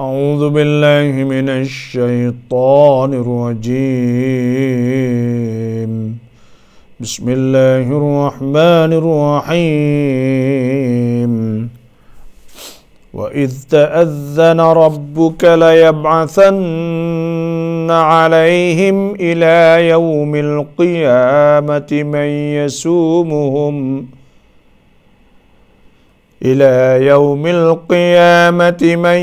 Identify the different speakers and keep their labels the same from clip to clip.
Speaker 1: أعوذ بالله من الشيطان الرجيم بسم الله الرحمن الرحيم وإذ تأذن ربك ليبعثن عليهم إلى يوم القيامة من يسومهم ۖ إلى يوم القيامة من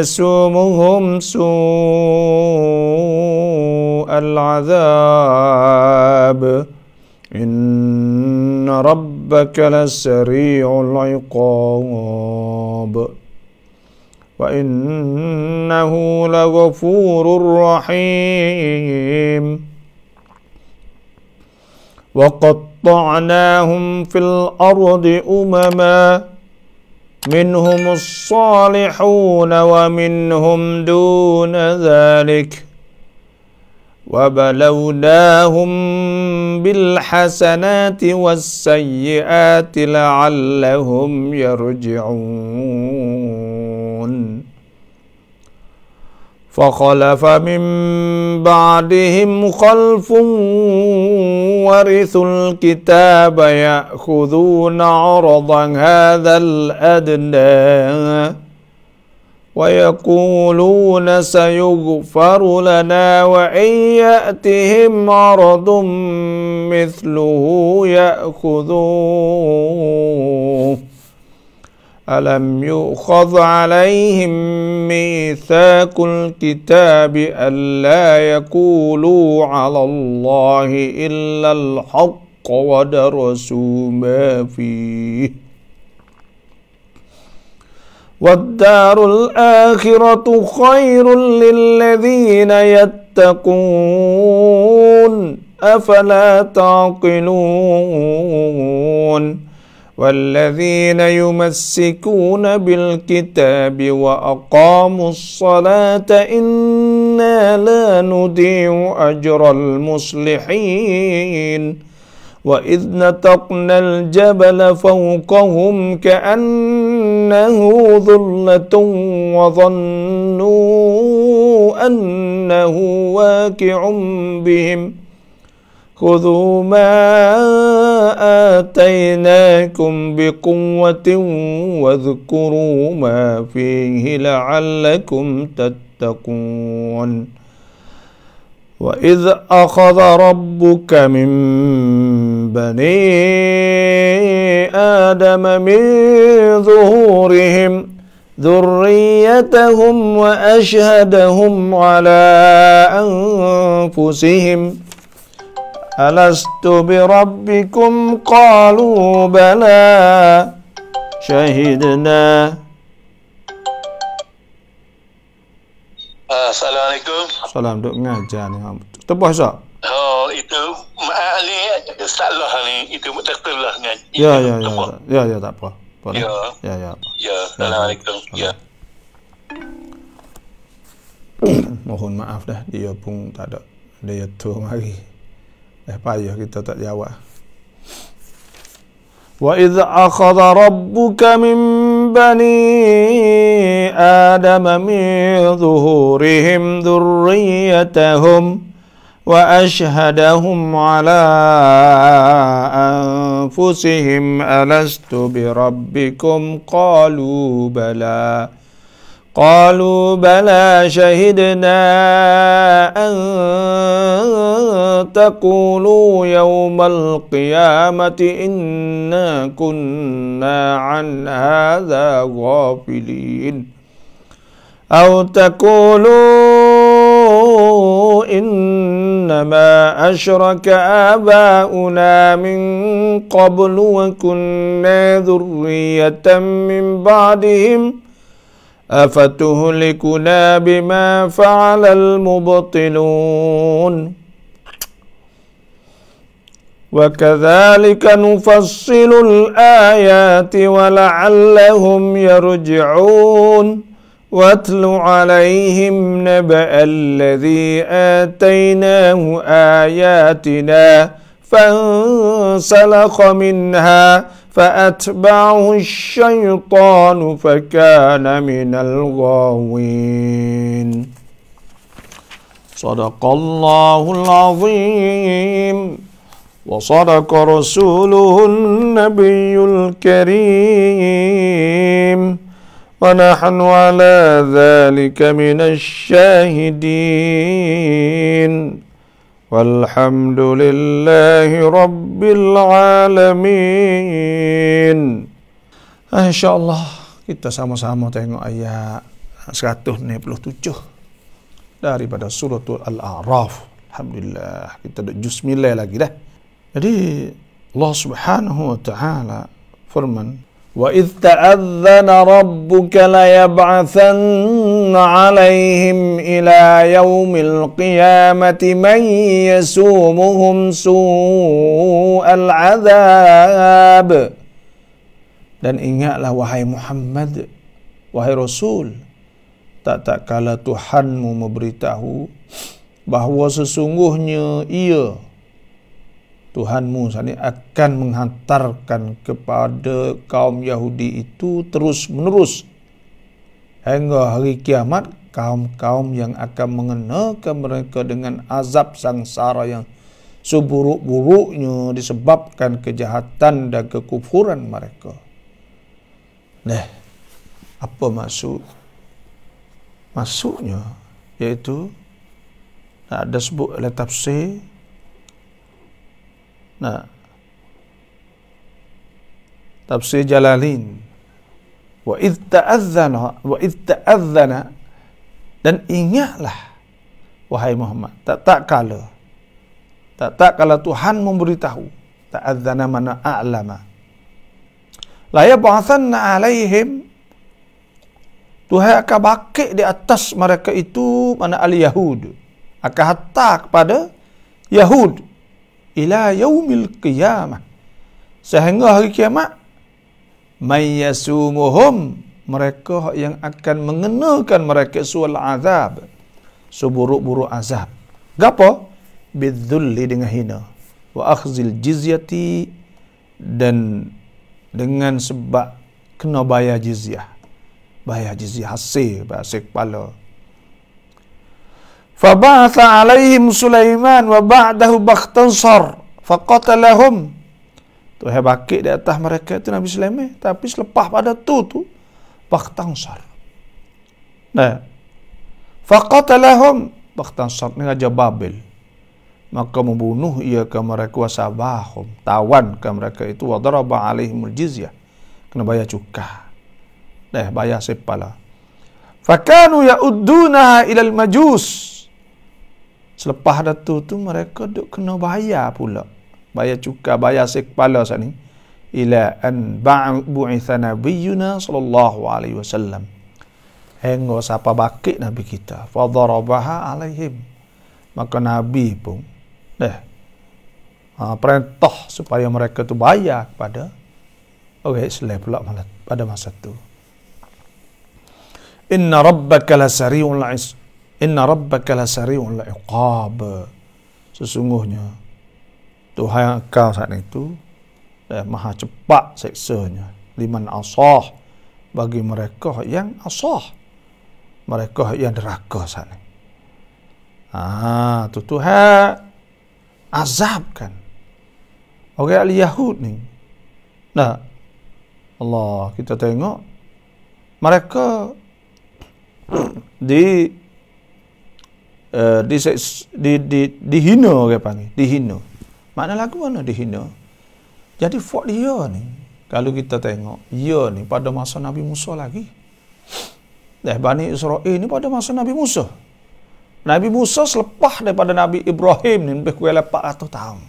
Speaker 1: يسومهم سوء العذاب إن ربك لسريع العقاب وإنه لغفور رحيم وقد وقطعناهم في الأرض أمما منهم الصالحون ومنهم دون ذلك وبلوناهم بالحسنات والسيئات لعلهم يرجعون فخلف من بعدهم خلف ورثوا الكتاب يأخذون عرضا هذا الأدنى ويقولون سيغفر لنا وإن يأتهم عرض مثله يأخذوه ألم يؤخذ عليهم ميثاق الكتاب ألا يقولوا على الله إلا الحق ودرسوا ما فيه والدار الآخرة خير للذين يتقون أفلا تعقلون والذين يمسكون بالكتاب وأقاموا الصلاة إنا لا نضيع أجر المصلحين وإذ نتقنا الجبل فوقهم كأنه ظلة وظنوا أنه واقع بهم خذوا ما آتيناكم بقوة واذكروا ما فيه لعلكم تتقون وإذ أخذ ربك من بني آدم من ظهورهم ذريتهم وأشهدهم على أنفسهم ۖ أَلَسْتُ بِرَبِّكُمْ قَالُوا بَلَى Shahidna. Assalamualaikum. Salam duk ngajar ni. Terbuah sah. Oh, itu ni salah ni. Itu mutaqallah ngaji. Ya, ya, ya. Ya, ya, tak apa. Ya. Eh? ya. Ya, ya. Ya, Assalamualaikum. Ya. Mohon maaf dah dia pun tak ada dia tu mari. وإذ أخذ ربك من بني آدم من ظهورهم ذريتهم وأشهدهم على أنفسهم ألست بربكم قالوا بلى قالوا بلى شهدنا أن تقولوا يوم القيامة إنا كنا عن هذا غافلين أو تقولوا إنما أشرك آباؤنا من قبل وكنا ذرية من بعدهم ۖ أفتهلكنا بما فعل المبطلون وكذلك نفصل الآيات ولعلهم يرجعون واتل عليهم نبأ الذي آتيناه آياتنا فانسلخ منها فأتبعه الشيطان فكان من الغاوين صدق الله العظيم وصدق رسوله النبي الكريم ونحن على ذلك من الشاهدين والحمد لله رب العالمين InsyaAllah kita sama-sama tengok ayat 127 daripada suratul Al-A'raf. Alhamdulillah kita ada juz 9 lagi dah. Jadi Allah Subhanahu wa taala firman وإذ تأذن ربك ليبعثن عليهم إلى يوم القيامة من يسومهم سوء العذاب Dan ingatlah wahai Muhammad, wahai Rasul, tak tak kala Tuhanmu memberitahu bahawa sesungguhnya ia Tuhanmu sana akan menghantarkan kepada kaum Yahudi itu terus menerus hingga hari kiamat kaum-kaum yang akan mengenakan mereka dengan azab sangsara yang seburuk-buruknya disebabkan kejahatan dan kekufuran mereka. Nah, apa maksud? Maksudnya, Yaitu ada sebut oleh tafsir Nah. Tafsir Jalalin. Wa id ta'adzana wa id ta'adzana dan ingatlah wahai Muhammad, tak tak kala tak tak kala Tuhan memberitahu ta'adzana mana a'lama. La yab'athanna 'alaihim Tuhan akan bakik di atas mereka itu mana al-Yahud. Akan hatta kepada Yahud ila yaumil qiyamah sehingga hari kiamat mayasumuhum mereka yang akan mengenakan mereka sual azab seburuk-buruk azab gapo bidzulli dengan hina wa akhzil jizyati dan dengan sebab kena bayar jizyah bayar jizyah hasil bayar kepala فبعث عليهم سليمان وبعده بختنصر فقتلهم tu hebat di atas mereka itu Nabi Sulaiman tapi selepas pada tu tu bakhtansar nah faqatalahum bakhtansar ni raja Babel maka membunuh ia ke mereka wasabahum tawan ke mereka itu wadaraba alaihim jizyah kena bayar cukah nah bayar sepala fakanu yaudunaha ilal majus majus Selepas dah tu tu mereka duk kena bayar pula. Bayar cukai, bayar si kepala saat ni. Ila an ba'u'itha nabiyuna sallallahu alaihi wasallam. Hingga siapa bakit Nabi kita. Fadharabaha alaihim. Maka Nabi pun. Dah. Ha, perintah supaya mereka tu bayar kepada. Okey, selepas pula pada masa tu. Inna rabbaka lasari'ul Inna rabbaka lasari'ul iqab. Sesungguhnya Tuhan kau saat itu eh, maha cepat seksanya. Liman asah bagi mereka yang asah. Mereka yang saat sana. Ha, ah, tu Tuhan azab kan. Orang okay, Yahud ni. Nah, Allah kita tengok mereka di Eh, di di di dihina orang panggil dihina makna lagu mana dihina jadi fuk dia ni kalau kita tengok dia ya ni pada masa Nabi Musa lagi dah eh, Bani Israel ni pada masa Nabi Musa Nabi Musa selepas daripada Nabi Ibrahim ni lebih kurang 400 tahun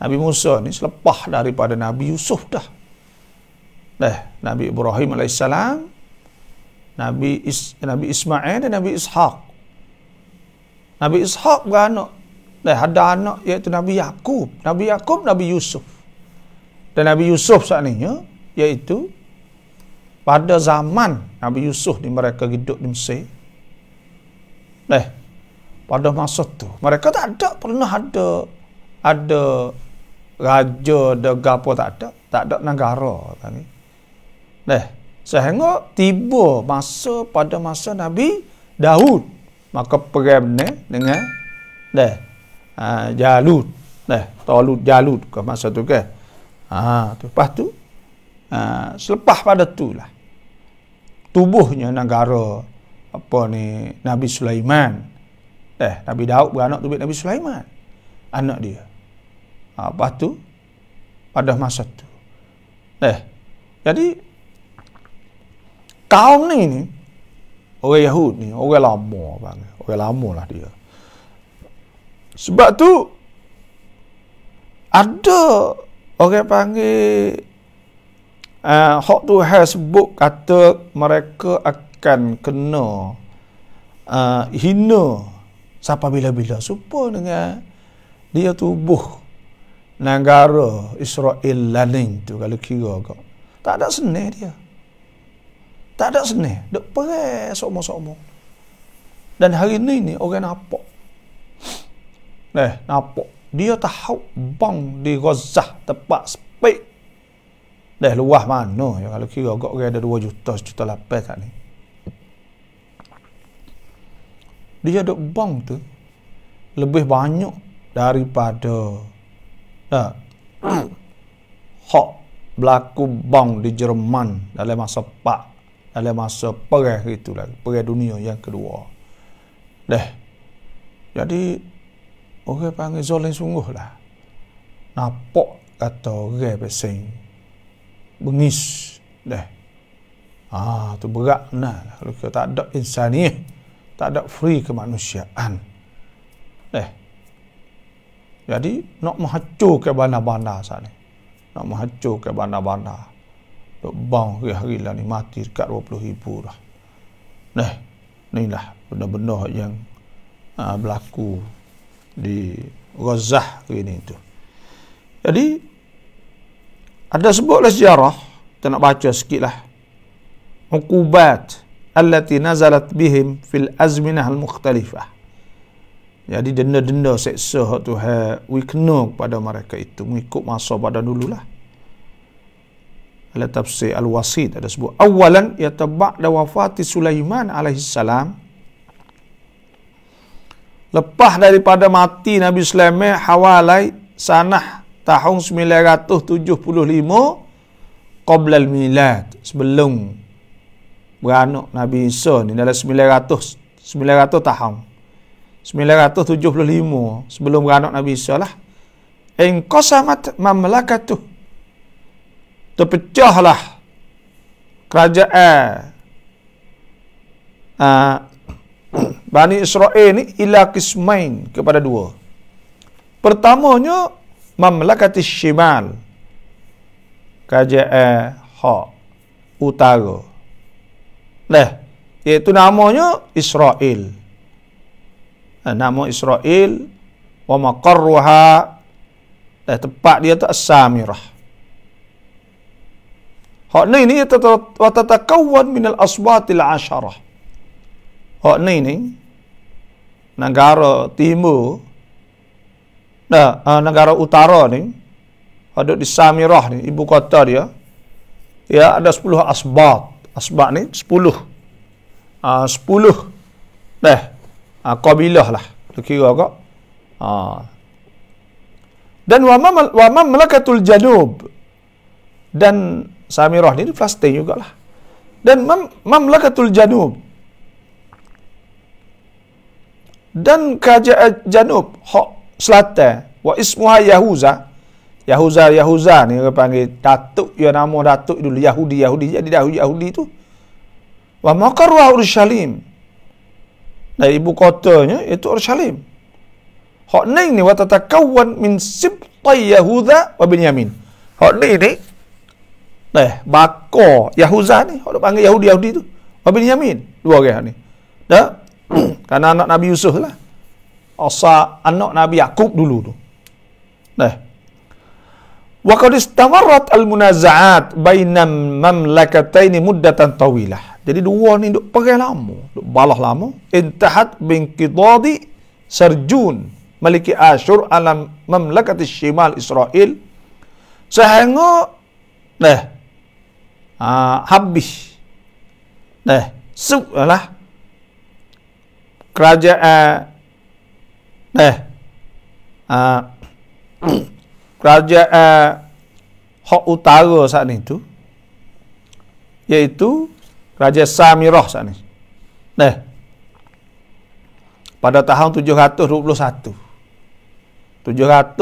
Speaker 1: Nabi Musa ni selepas daripada Nabi Yusuf dah dah eh, Nabi Ibrahim alaihissalam Nabi Is, Nabi Ismail dan Nabi Ishaq Nabi Ishaq beranak. Dan eh, ada anak iaitu Nabi Yakub, Nabi Yakub, Nabi Yusuf. Dan Nabi Yusuf saat ini, ya, iaitu pada zaman Nabi Yusuf di mereka hidup di Mesir. Eh, pada masa tu mereka tak ada pernah ada ada raja ada gapo tak ada tak ada negara tadi deh sehingga tiba masa pada masa nabi Daud maka program ni dengan dah uh, ha, jalut dah tolut jalut ke masa tu ke ah tu lepas tu uh, selepas pada tu lah tubuhnya negara apa ni Nabi Sulaiman eh Nabi Daud anak tu Nabi Sulaiman anak dia ha, lepas tu pada masa tu eh jadi kaum ni ni Orang Yahud ni orang lama bang. Orang lama lah dia. Sebab tu ada orang panggil uh, eh, hak tu has sebut kata mereka akan kena uh, hina siapa bila-bila supa dengan dia tubuh negara Israel laning tu kalau kira kau. Tak ada seni dia. Tak ada seni. Dek perih sokmo-sokmo. Dan hari ini ni orang nampak. Eh, nampak. Dia tahu bang di Gozah tempat sepik. Dah eh, luah mana? Ya, kalau kira agak orang ada dua juta, juta lapis tak ni. Dia ada bang tu lebih banyak daripada tak? Ha, hak berlaku bang di Jerman dalam masa 4 dalam masa perang itu lah perang dunia yang kedua Dah jadi orang panggil zolim sungguh lah nampak kata orang pesing bengis dah ah ha, tu berat nah kalau kita tak ada insaniah tak ada free kemanusiaan Dah jadi nak menghancurkan bandar-bandar sana nak menghancurkan bandar-bandar duk bang hari-hari lah ni mati dekat 20 ribu lah nah lah benda-benda yang uh, berlaku di Gazah hari ni tu jadi ada sebutlah sejarah kita nak baca sikit lah hukubat allati nazalat bihim fil azminah al-mukhtalifah jadi denda-denda seksa tu ha, we kena kepada mereka itu mengikut masa pada dululah ila tafsir al-wasid ada sebut awalan ya tabada wafati Sulaiman alaihi salam lepas daripada mati Nabi Sulaiman hawalai sanah tahun 975 qabla milad sebelum beranak Nabi Isa ni dalam 900 900 tahun 975 sebelum beranak Nabi Isa lah in qasamat mamlakatuh terpecahlah kerajaan uh, Bani Israel ni ila kismain kepada dua. Pertamanya mamlakat Syimal. Kerajaan ha utara. Leh, iaitu namanya Israel. Ha, nama Israel wa maqarruha tempat dia tu asamirah. Hak ni ni watatakawan minal asbatil asharah. Hak ni ni negara timur nah, ha, uh, negara utara ni ada di Samirah ni, ibu kota dia ya ada 10 asbat asbat ni 10 uh, 10 dah uh, kabilah lah tu kira kak uh. Ha. dan wa mamlakatul janub dan Samirah ni, ni Palestin jugalah. Dan mam, Mamlakatul Janub. Dan kerajaan Janub, Hok selatan, wa ismuha Yahuza. Yahuza, Yahuza ni orang panggil Datuk, ya nama Datuk dulu. Yahudi, Yahudi. Jadi Yahudi, Yahudi tu. Wa makar wa Urshalim. Dan ibu kotanya itu Urshalim. Hok ni ni, wa tatakawan min sibtai Yahuda wa bin Hok ni ni, Leh, Bako, Yahuzah ni. Orang panggil Yahudi-Yahudi tu. Habis ni Yamin. Dua orang ni. Dah? Karena anak Nabi Yusuf lah. Asa anak Nabi Yakub dulu tu. Leh. Wa qad istawarrat al-munaza'at bainam mamlakatain muddatan tawilah. Jadi dua ni duk perang lama, duk balah lama. Intahat bin Qidadi Sarjun, Maliki Asyur alam mamlakat Shimal Israel. Sehingga nah, eh, 啊，habis dah sudahlah kerajaan dah a kerajaan hak utara saat ni tu iaitu raja Samirah saat ni dah pada tahun 721 721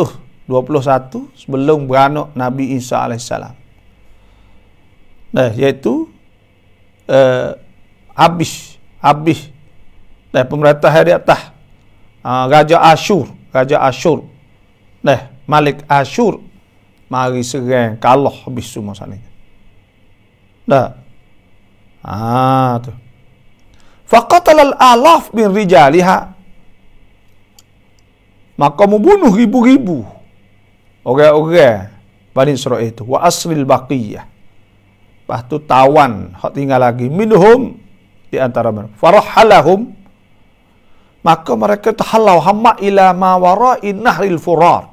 Speaker 1: sebelum beranak Nabi Isa alaihissalam Nah, eh, iaitu eh, habis Abish eh, pemerintah hari atas eh, Raja Ashur Raja Ashur Nah, eh, Malik Ashur mari serang kalah habis semua sana Nah, ah tu faqatal alaf bin rijaliha maka membunuh ribu-ribu orang-orang Bani Israel itu wa asril baqiyah Lepas tu tawan hak tinggal lagi minhum di antara mereka. Farahalahum maka mereka terhalau hamma ila ma wara'i nahril furar.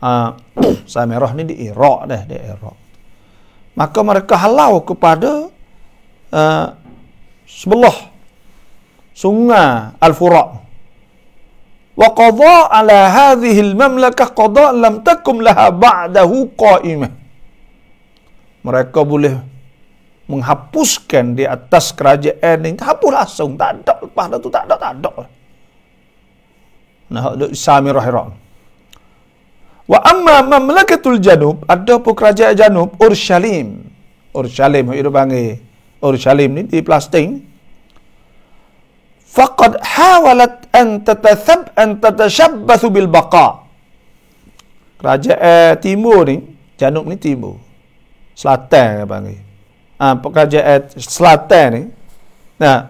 Speaker 1: Ah, ha, uh, Samirah ni di Iraq dah, di Iraq. Maka mereka halau kepada uh, sebelah sungai Al-Furaq. Wa qadha ala hadhihi al-mamlakah qadha lam takum laha ba'dahu qa'imah mereka boleh menghapuskan di atas kerajaan ini hapus langsung tak ada lepas tu tak ada tak ada nah sami rahirah wa amma mamlakatul janub ada pun kerajaan janub urshalim urshalim itu bangi urshalim ni di plastik faqad hawalat an tatathab an tatashabbathu bil baqa kerajaan timur ni janub ni timur Selatan apa ha, ni? Ha, pekerjaan Selatan ni. Nah.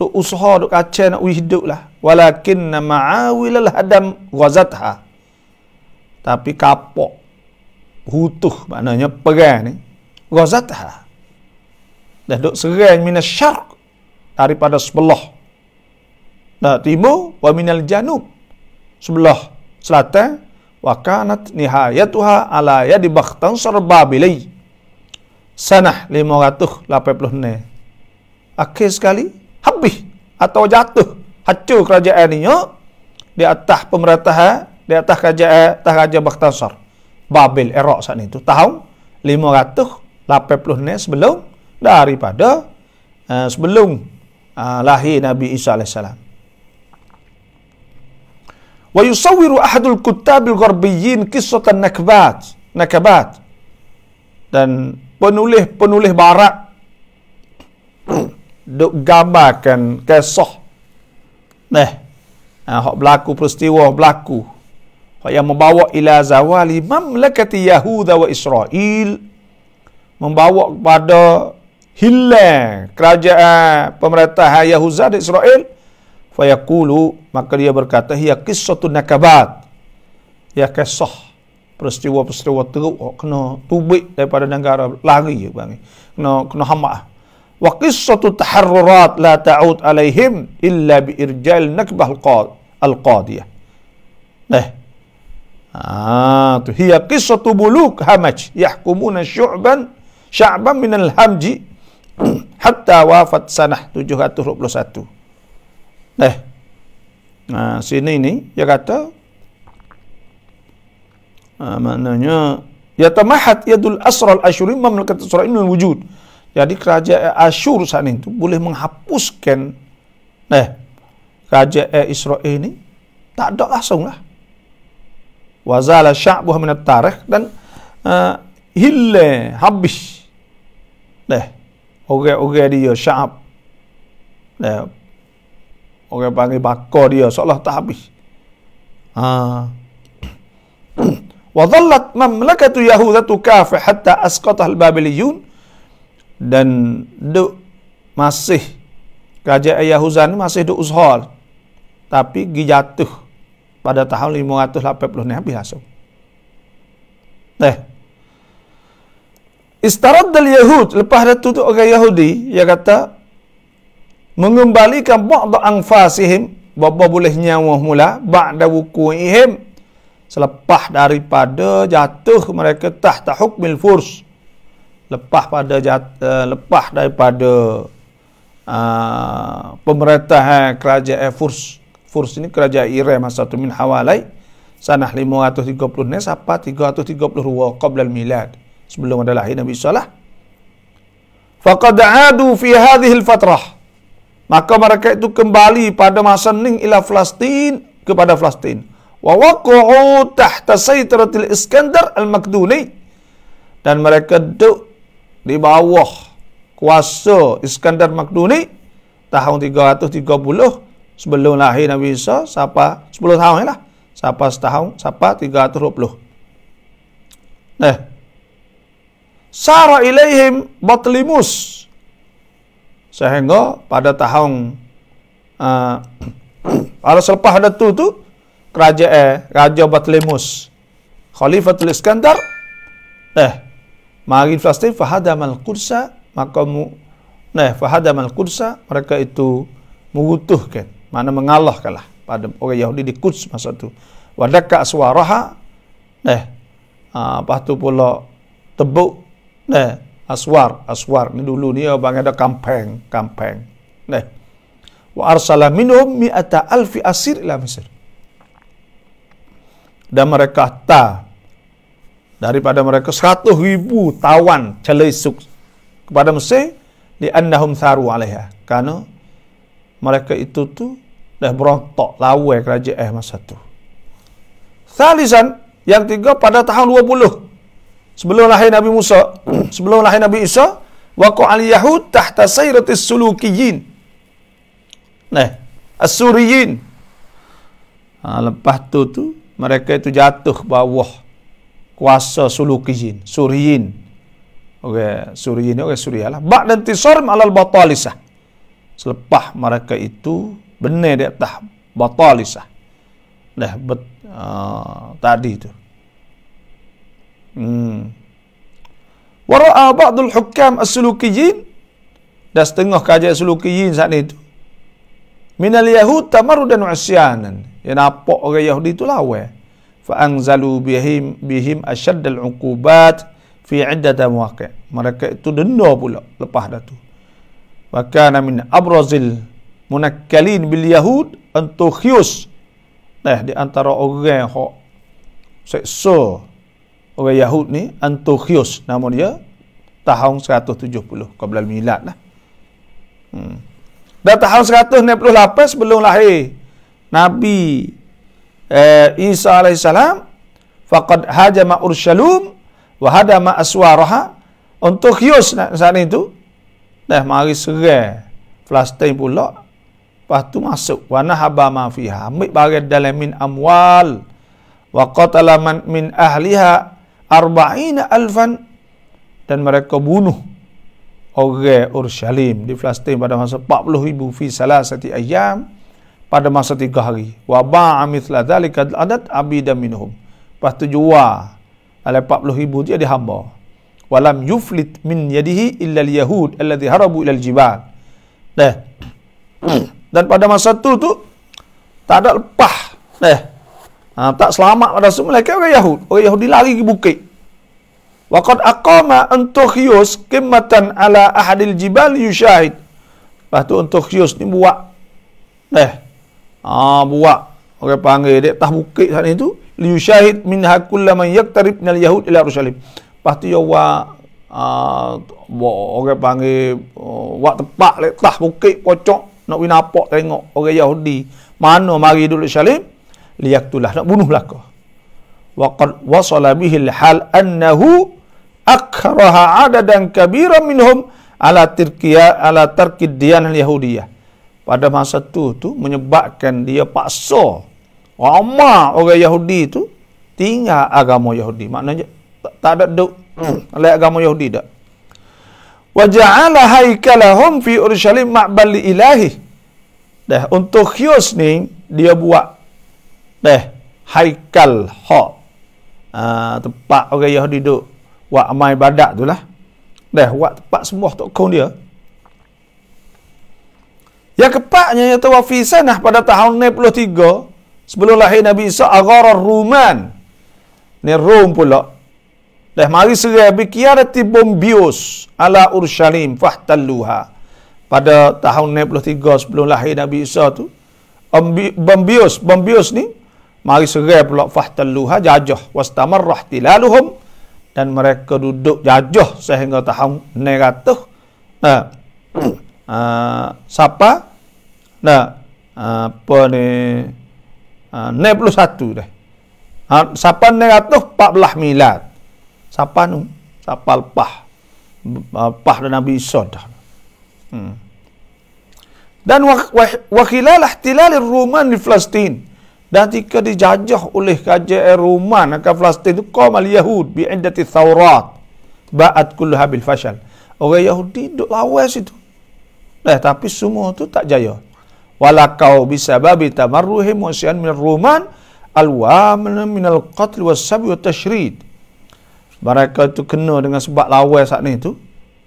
Speaker 1: Duk usaha, duk kaca nak uih hidup lah. Walakinna ma'awilal hadam wazatha. Tapi kapok. Hutuh maknanya perang ni. Wazatha. Dah duk serang minas syarq. Daripada sebelah. Nah, timur wa minal janub. Sebelah selatan wa kanat nihayatuha ala yadi bakhtan sarbabilai sanah 586 akhir sekali habis atau jatuh hancur kerajaan ini ya. di atas pemerintahan di atas kerajaan atas raja Bakhtasar Babil Erok saat itu tahun 586 sebelum daripada uh, sebelum uh, lahir Nabi Isa alaihissalam. ويصور أحد الكتاب الغربيين قصة النكبات نكبات dan penulis penulis barat duk gambarkan kisah neh ha, hak berlaku peristiwa berlaku hak yang membawa ila zawali mamlakati yahuda wa israel membawa kepada hilang kerajaan pemerintah yahuda dan israel Fayaqulu maka dia berkata hiya qissatu nakabat. Ya kisah peristiwa-peristiwa teruk oh, kena tubik daripada negara lari je bang. Kena kena hamak. Wa qissatu taharrurat la ta'ud alaihim illa bi irjal nakbah al-qadiyah. Eh. Ah, tu hiya qissatu buluk hamaj yahkumuna syu'ban sya'ban min al-hamji hatta wafat sanah 721. Eh. Nah, ha, sini ni dia kata Ah, maknanya ya tamahat yadul asral asyuri mamlakat asra ini wujud. Jadi kerajaan Asyur saat itu boleh menghapuskan eh kerajaan Israel ini tak ada langsung lah. Wazala sya'buha minat tarikh dan uh, hille habis. Eh, oge-oge dia sya'b. Eh, orang panggil bakar dia seolah tak habis ha wa dhallat mamlakatu yahudatu kafi hatta asqata al babiliyun dan du masih kerajaan yahuzan masih du uzhal tapi gi jatuh pada tahun 580 ni habis asal teh Istarad al-Yahud lepas itu tu orang Yahudi yang kata mengembalikan ba'd anfasihim bapa boleh nyawa mula ba'da wuku'ihim selepas daripada jatuh mereka tahta hukmil furs lepas pada jatuh, eh, lepas daripada uh, pemerintahan kerajaan eh, Furs Furs ini kerajaan Iran masa itu min hawalai sanah 530 nes apa 330 ruwa qablal milad sebelum ada lahir Nabi sallallahu alaihi wasallam faqad adu fi hadhihi al-fatrah maka mereka itu kembali pada masa ning ila Palestin kepada Palestin. Wa waqa'u tahta sayyidratil Iskandar al-Makduni dan mereka duduk di bawah kuasa Iskandar Makduni tahun 330 sebelum lahir Nabi Isa Sapa 10 tahun ya lah Sapa setahun Sapa 320 nah eh. sara ilaihim batlimus sehingga pada tahun uh, pada selepas ada tu tu kerajaan raja eh, Batlemus Khalifatul Iskandar eh mari Palestin fahadamal kursa maka mu nah eh, fahadamal kursa mereka itu mengutuhkan mana mengalahkanlah pada orang Yahudi di Quds masa tu wadaka suaraha nah eh, uh, patu pula tebuk nah aswar aswar ni dulu ni orang ada kampeng kampeng neh wa arsala minhum mi'ata alfi asir ila misir dan mereka ta daripada mereka seratus ribu tawan celesuk kepada Mesir di annahum tharu alaiha kerana mereka itu tu dah berontak lawai kerajaan eh masa tu salisan yang tiga pada tahun 20 sebelum lahir Nabi Musa, sebelum lahir Nabi Isa, waqa al yahud tahta sayratis sulukiyin. Nah, asuriyin. Ha, lepas tu tu mereka itu jatuh bawah kuasa sulukiyin, suriyin. Okey, suriyin okey surialah. Ba dan tisarm alal batalisah. Selepas mereka itu benar dia tah batalisah. dah bet, uh, tadi tu. Hmm. Wara'a ba'dul hukam as-sulukiyin dan setengah kajian as-sulukiyin saat itu. Minal yahud tamarudan usyanan. Ya nampak orang Yahudi tu lawa. Fa anzalu bihim bihim ashadd al-uqubat fi iddat mawaqi'. Mereka itu denda pula lepas dah tu. maka kana min abrazil munakkalin bil yahud antu khius. Nah di antara orang yang seksa so, orang Yahud ni Antiochus nama dia tahun 170 qabla milad lah. Hmm. Dah tahun 168 sebelum lahir Nabi eh, Isa alaihissalam faqad hajama Urshalum wa hadama aswaraha untuk Hius saat itu dah mari serai Palestine pula lepas tu masuk wa nahaba ma fiha ambil barang dalam min amwal wa qatala man min ahliha arba'ina alfan dan mereka bunuh orang Urshalim di Palestin pada masa 40 ribu fi salah salasati ayam pada masa tiga hari wa ba'a mithla dhalika adad abida minhum lepas tu jual oleh 40 ribu dia di hamba walam yuflit min yadihi illa al-yahud alladhi harabu ilal al dah dan pada masa tu tu tak ada lepah dah Ha, tak selamat pada semua mereka orang Yahud. Orang Yahudi lari ke bukit. Waqad aqama Antiochus kimmatan ala ahadil jibal yushahid. Lepas tu Antiochus ni buat. Eh. Ha, buat. Orang panggil dia tah bukit sana itu. Liushahid min hakulla man yaktarib nal Yahud ila Rusalim. Lepas tu yawa uh, ha, orang panggil uh, oh, wak tepat letah bukit pocok nak winapok tengok orang Yahudi mana mari duduk Rusalim liyaktulah nak bunuhlah kau wa qad wasala bihi hal annahu akraha adadan kabira minhum ala tirkiya ala tarkid diyan yahudiyah pada masa tu tu menyebabkan dia paksa ramai orang Yahudi tu tinggal agama Yahudi maknanya tak, tak ada duk oleh hmm. agama Yahudi dak wa ja'ala haikalahum fi urusyalim ma'bal ilahi dah untuk khius ni dia buat teh haikal ha uh, tempat orang okay, Yahudi duduk buat amal ibadat tu lah Dah wak tempat semua kau dia Ya yang keempatnya yang tawafi sanah pada tahun 93 sebelum lahir Nabi Isa agarar ruman ni rum pula dah mari segera. serai bikiarati bombius ala urshalim fahtalluha pada tahun 93 sebelum lahir Nabi Isa tu Bambius Bambius ni mari serai pula fahtalluha jajah wastamarrah tilaluhum dan mereka duduk jajah sehingga tahun neratuh nah uh, siapa nah ah, apa ni ah, uh, 91 deh ha, siapa neratuh 14 milat siapa nu siapa lepah lepah dan Nabi Isa dah hmm. dan wakilalah tilalir rumah di Palestin. Dan ketika dijajah oleh kerajaan Roman akan Palestin tu kaum al yahud bi indati thawrat ba'at kulluha bil fashal. Orang Yahudi duk lawan situ. Eh tapi semua tu tak jaya. Walakau bisababi tamarruhim wasyan min Roman al wamn min al qatl was tashrid. Mereka tu kena dengan sebab lawan saat ni tu.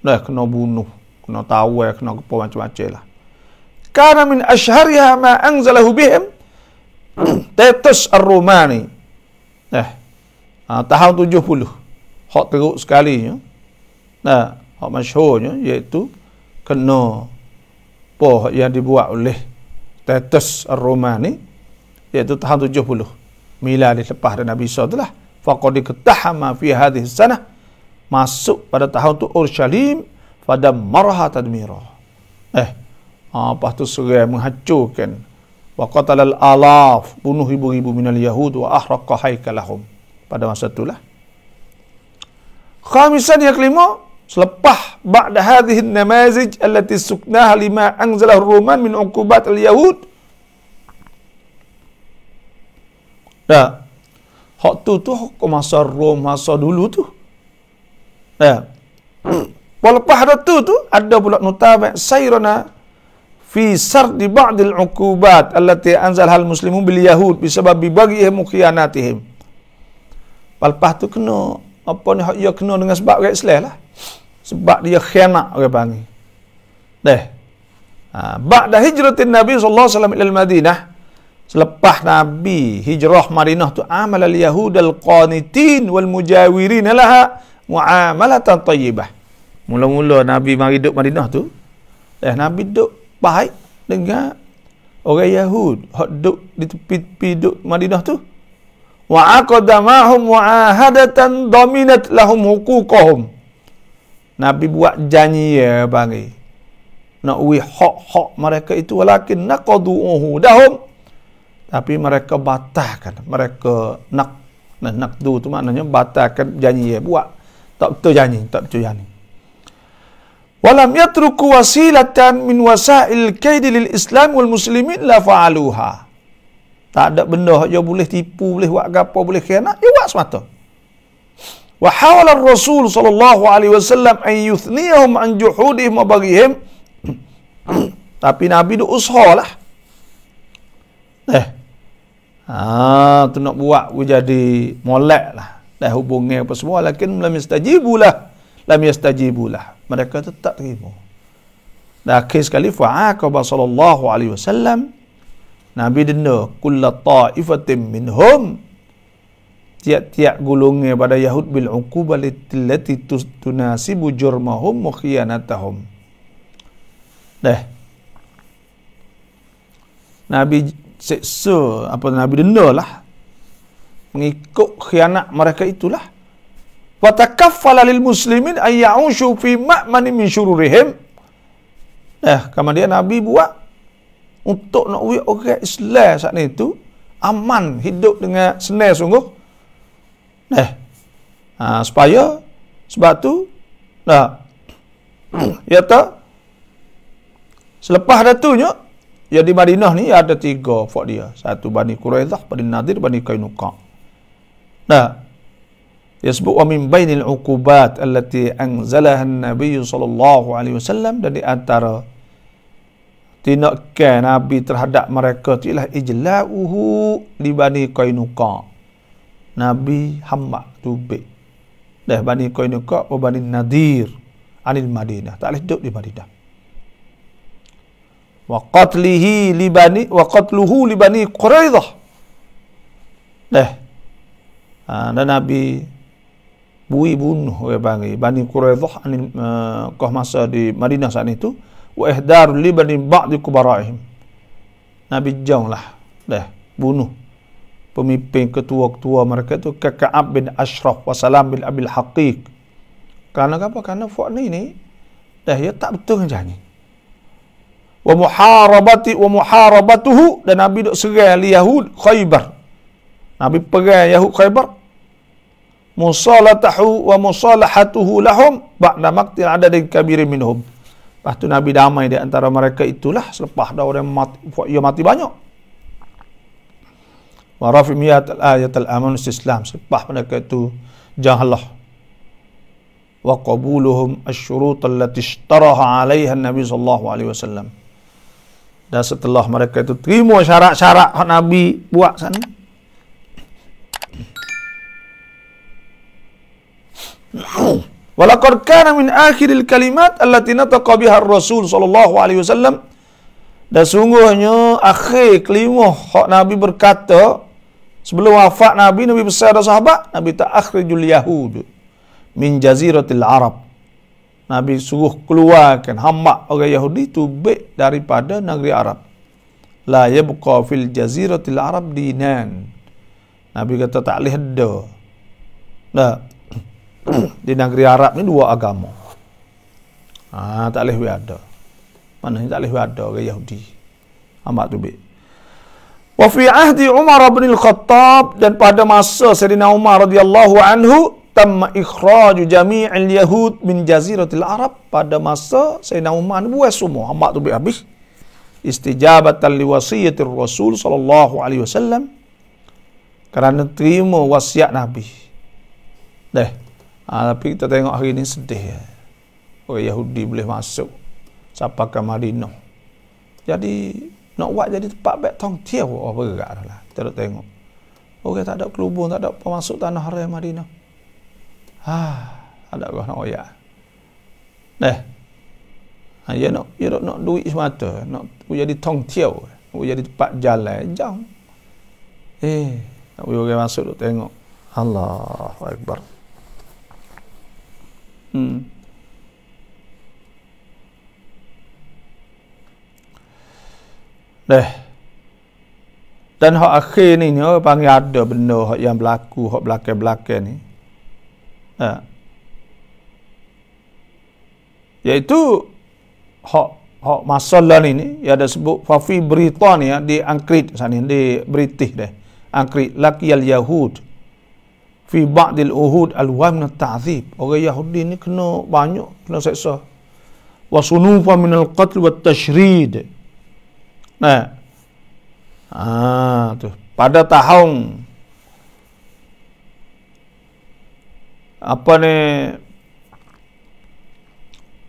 Speaker 1: Dah eh, kena bunuh, kena tawar, kena apa macam-macam lah. Karena min asyhariha ma anzalahu bihim Tetus Ar-Roma ni eh, ha, tahun 70 hak teruk sekalinya nah hak masyhurnya iaitu kena poh yang dibuat oleh Tetus Ar-Roma ni iaitu tahun 70 di lepas dari Nabi SAW itulah faqad iktahama fi hadis sana, masuk pada tahun tu Urshalim pada marha tadmirah eh apa ha, tu serai menghancurkan wa qatala alaf bunuh ibu-ibu minal yahud wa ahraqa haykalahum pada masa itulah khamisan yang kelima selepas ba'da hadhihi namazij allati suknaha lima anzalah ar-ruman min uqubat al-yahud dah hak tu tu hak masa rom masa dulu tu dah walaupun ada tu tu ada pula nutabak sayrona fi sard ba'd al-uqubat allati anzalha al-muslimun bil yahud bisabab bibaghihim khiyanatihim. Palpah tu kena apa ni hak ia kena dengan sebab orang Islam lah. Sebab dia khianat orang panggil. Deh. Ha, ba'da hijratin Nabi sallallahu alaihi wasallam ila Madinah selepas Nabi hijrah Madinah tu amal al-yahud al-qanitin wal mujawirin laha muamalatan tayyibah. Mula-mula Nabi mari duduk Madinah tu. Eh Nabi duk baik dengan orang Yahud hak duk di tepi-tepi duk Madinah tu wa aqada ma'hum mu'ahadatan dominat lahum huquqahum Nabi buat janji ya bagi nak ui hak-hak mereka itu walakin naqadu'uhu dahum tapi mereka batalkan mereka nak nak tu tu maknanya batalkan janji ya buat tak betul janji tak betul janji Walam yatruku wasilatan min wasail kaidi lil Islam wal muslimin la fa'aluha. Tak ada benda yang boleh tipu, boleh buat gapo, boleh khianat, dia ya buat semata. Wa hawala Rasul sallallahu alaihi wasallam an yuthniyahum an juhudihim wa Tapi Nabi duk usahalah. Eh. Ha, tu nak buat gua jadi molek lah. Dah hubungi apa semua lakin lam yastajibulah. Lam yastajibulah mereka tetap terima. Dan akhir sekali fa'aqaba sallallahu alaihi wasallam Nabi denda kull ta'ifatin minhum tiap-tiap gulungnya pada Yahud bil uqubal allati tunasibu jurmahum wa khiyanatahum. Dah. Nabi seksa apa Nabi denda lah mengikut khianat mereka itulah wa takaffala lil muslimin ay shufi fi ma'mani min syururihim nah eh, kemudian nabi buat untuk nak uyak orang Islam saat itu aman hidup dengan senang sungguh nah eh, ha, supaya sebab tu nah ya ta selepas nyok, ya di Madinah ni ada tiga fak dia satu Bani Quraizah Bani Nadir Bani Kainuqa nah disebut wa min bainil uqubat allati anzalaha an-nabiy sallallahu alaihi wasallam dan di antara tindakan nabi terhadap mereka ialah ijla'uhu li bani qainuqa nabi hamba tubi dah bani qainuqa wa bani nadir anil madinah tak boleh hidup di madinah wa qatlihi li bani wa qatluhu li bani quraidah dah ha, dan nabi bui bunuh ya bangi bani quraidah anil uh, eh, masa di madinah saat itu wa ihdar li bani ba'di kubaraihim nabi jauh lah dah bunuh pemimpin ketua-ketua mereka tu Kaka'ab bin Ashraf wa Salam bin Abil Haqiq. Karena apa? Karena fuad ni ni dah ya tak betul kan janji. Wa muharabati wa muharabatuhu dan Nabi duk serang Yahud Khaybar. Nabi perang Yahud Khaybar musalatahu wa musalahatuhu lahum ba'da maqtil adadin kabirin minhum. Lepas tu Nabi damai di antara mereka itulah selepas dah orang mati, ia mati banyak. Wa rafi miyat al-ayat al-amanu islam selepas mereka itu jahlah. Wa qabuluhum asyurut allati ishtaraha alaiha Nabi sallallahu alaihi wasallam. Dan setelah mereka itu terima syarat-syarat Nabi buat sana, Walaqad kana min akhiril kalimat allati nataqa biha Rasul sallallahu alaihi wasallam. Dan sungguhnya akhir kelima hak Nabi berkata sebelum wafat Nabi Nabi besar dan sahabat Nabi tak akhrijul yahud min jaziratil arab. Nabi suruh keluarkan hamba orang Yahudi tu baik daripada negeri Arab. La yabqa fil jaziratil arab dinan. Nabi kata tak leh dah. Nah, di negeri Arab ni dua agama. Ha, tak boleh ada. Mana ni tak boleh ada orang Yahudi. amak tu bik. Wa fi ahdi Umar bin Al-Khattab dan pada masa Sayyidina Umar radhiyallahu anhu tamma ikhraju al yahud min jaziratil Arab pada masa Sayyidina Umar ni buat semua amak tu bik habis. Istijabatan li wasiyatir Rasul sallallahu alaihi wasallam kerana terima wasiat Nabi. Dah. Ha, tapi kita tengok hari ini sedih. Ya. Oh Yahudi boleh masuk. Siapa ke Madinah. Jadi nak buat jadi tempat baik tong tiap apa oh, gerak lah. Kita nak tengok. Okay tak ada kelubung, tak ada pemasuk tanah haram Madinah. Ha, ada orang nak oyak. Neh. Ha ah, ya nak ya nak, nak duit semata, nak jadi tong tiap. Nak jadi tempat jalan jauh. Eh, nak boleh masuk tu tengok. Allah, Akbar. Deh. Hmm. Dan hak akhir ni ni orang panggil ada benda hak yang berlaku hak belakang-belakang ni. Ha. Yaitu hak hak masalah ni ni yang ada sebut Fafi Britania di Angkrit sana di British deh. Angkrit laki al Yahud fi ba'dil uhud al-wamna ta'zib orang Yahudi ni kena banyak kena seksa wa sunufa min al-qatl wa tashrid nah ah tu pada tahun apa ni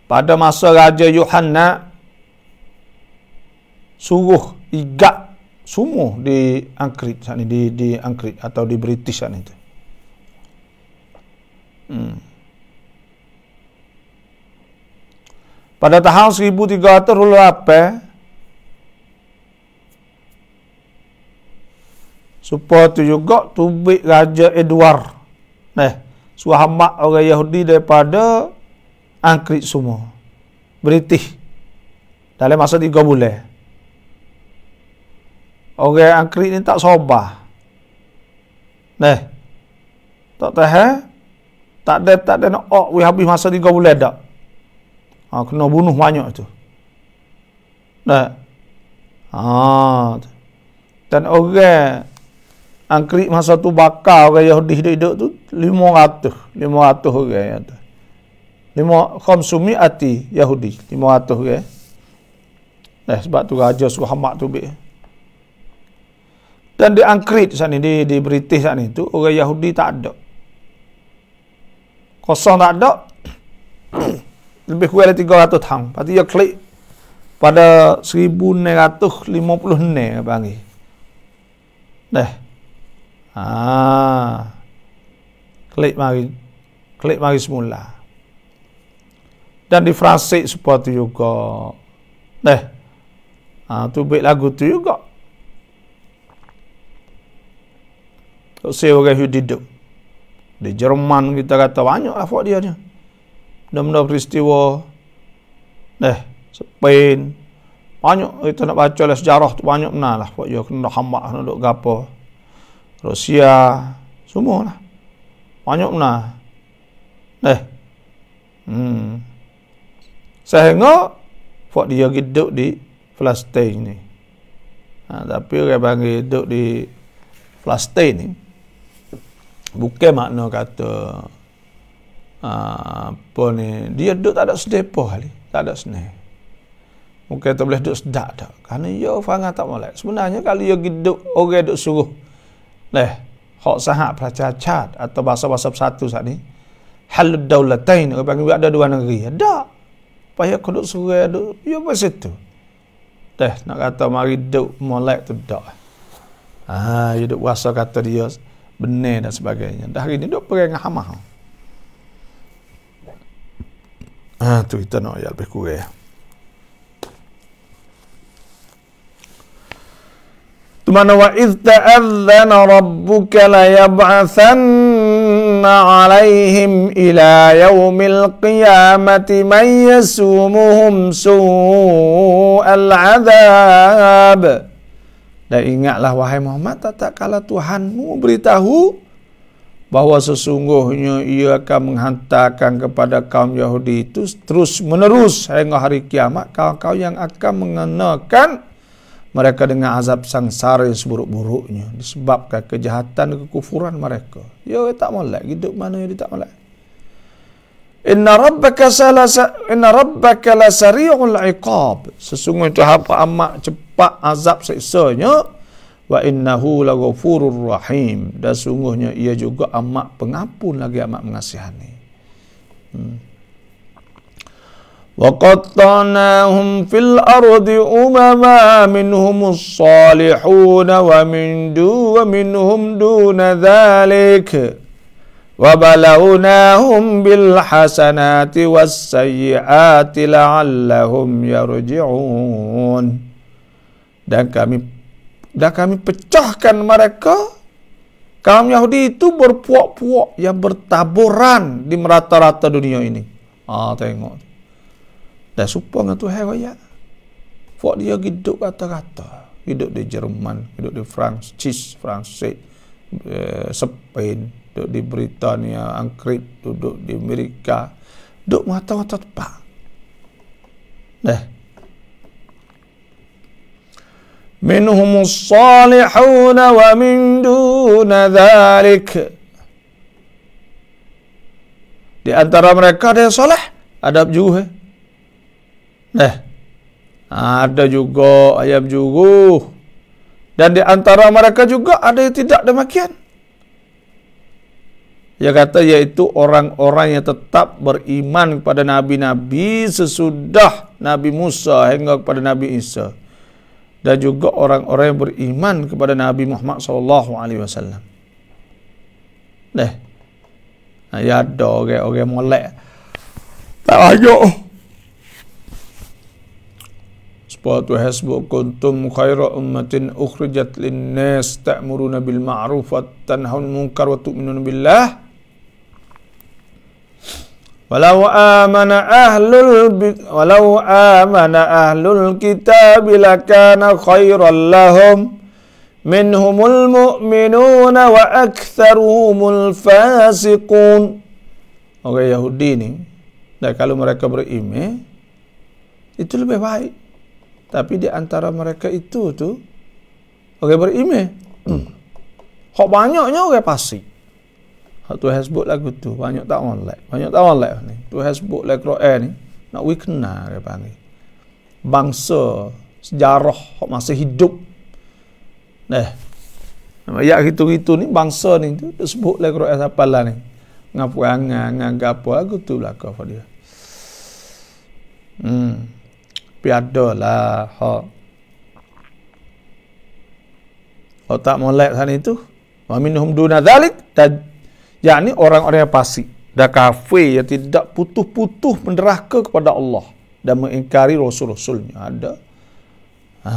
Speaker 1: pada masa raja Yohanna suruh igat semua di Angkrit sana di di Angkrit atau di British sana itu Hmm. Pada tahun 1308 Supaya itu juga Tubik Raja Edward Nah, suhamak orang Yahudi daripada Angkrik semua British Dalam masa tiga bulan Orang Angkrit ni tak sobah Nah Tak tahan tak ada tak ada nak ok oh, weh habis masa 3 bulan dak. Ha ah, kena bunuh banyak tu. Dak. Ha. Ah, Dan orang angkrik masa tu bakar orang Yahudi hidup-hidup tu 500, 500 orang ya tu. Lima khamsumi ati Yahudi, 500 orang. Dah sebab tu Raja Muhammad tu be. Dan di angkrik sana ni di di British sana tu orang Yahudi tak ada kosong tak ada lebih kurang dari 300 tahun berarti dia klik pada 1956 apa lagi dah ah klik mari klik mari semula dan di Fransik seperti juga dah ha, tu baik lagu tu juga Tok Sewa Gahyu Diduk di Jerman kita kata banyak lah dia ni benda-benda peristiwa eh Spain banyak kita nak baca lah sejarah tu banyak benar lah buat dia kena hamba kena lah, duduk gapa Rusia semua lah banyak benar eh hmm sehingga buat dia hidup di Palestine ni ha, tapi orang panggil hidup di Palestine ni Bukan makna kata ah, apa ni dia duduk tak ada sedepa ni tak ada senang mungkin tak boleh duduk sedap tak kerana yo fangan tak boleh sebenarnya kalau yo duduk orang duduk suruh leh hak sahak pracacat atau bahasa-bahasa satu saat ni hal daulatain orang panggil ada dua negeri ada ya, payah kau duduk suruh duduk ia pun situ leh nak kata mari duduk molek tu tak ah ha, ia duduk kata dia Benar dan sebagainya. Dah hari ni dok perang dengan Hamas. Ah, tu kita nak ya lebih kurang. Tumana wa iz ta'adzana rabbuka la yab'athanna 'alaihim ila yaumil qiyamati man yasumuhum su'al 'adzab. Dan ingatlah wahai Muhammad tak tak kalau Tuhanmu beritahu bahawa sesungguhnya ia akan menghantarkan kepada kaum Yahudi itu terus menerus hingga hari kiamat kau-kau yang akan mengenakan mereka dengan azab sangsara yang seburuk-buruknya disebabkan kejahatan dan kekufuran mereka. Ya tak molek hidup mana dia tak molek. Inna rabbaka salasa inna rabbaka lasari'ul iqab. Sesungguhnya Tuhan amat cepat empat azab seksanya wa innahu laghafurur rahim dan sungguhnya ia juga amat pengampun lagi amat mengasihani hmm. wa qattanahum fil ardi umama minhum as-salihun wa min du wa minhum dun dhalik wa balawnahum bil hasanati was sayyiati la'allahum yarji'un dan kami dan kami pecahkan mereka kaum Yahudi itu berpuak-puak yang bertaburan di merata-rata dunia ini ah tengok dah supaya dengan Tuhan raya puak dia hidup kata-kata hidup di Jerman, hidup di France, Cis, France, eh, Spain, duduk di Britania, Angkrit, duduk di Amerika, duduk mata-mata tepat. Dah. Eh, منهم الصالحون ومن دون ذلك Di antara mereka ada yang soleh, ada juga. Eh, ada juga ayam juga. Dan di antara mereka juga ada yang tidak demikian. Ya kata yaitu orang-orang yang tetap beriman kepada Nabi-Nabi sesudah Nabi Musa hingga kepada Nabi Isa dan juga orang-orang yang beriman kepada Nabi Muhammad sallallahu alaihi wasallam. Neh. Ha, ya ada orang-orang molek. Tak ayo. Sepatu hasbu kuntum khairu ummatin ukhrijat lin-nas ta'muruna bil ma'ruf wa tanhauna munkar wa tu'minuna billah. Walau amana ahlul walau amana ahlul kitab lakana khairal lahum minhumul mu'minun, wa aktsaruhumul fasiqun. Orang okay, Yahudi ni dan kalau mereka beriman itu lebih baik. Tapi di antara mereka itu tu orang okay, beriman. Hmm. Kok banyaknya orang okay, fasik. Hak tu hasbut lagu tu banyak tak online. Banyak tak online ni. Tu hasbut lagu Quran ni nak we kenal dia panggil. Bangsa sejarah hak masa hidup. Nah. Nama ya gitu gitu ni bangsa ni tu disebut lagu Quran apa lah ni. Ngapu anga ngaga apa lagu tu lah kau dia. Hmm. Tapi ada lah, hak. Kalau tak mau lihat sana itu, wa minhum duna dzalik yakni orang-orang yang pasti dan kafir yang tidak putuh-putuh putus menderhaka kepada Allah dan mengingkari rasul-rasulnya ada ha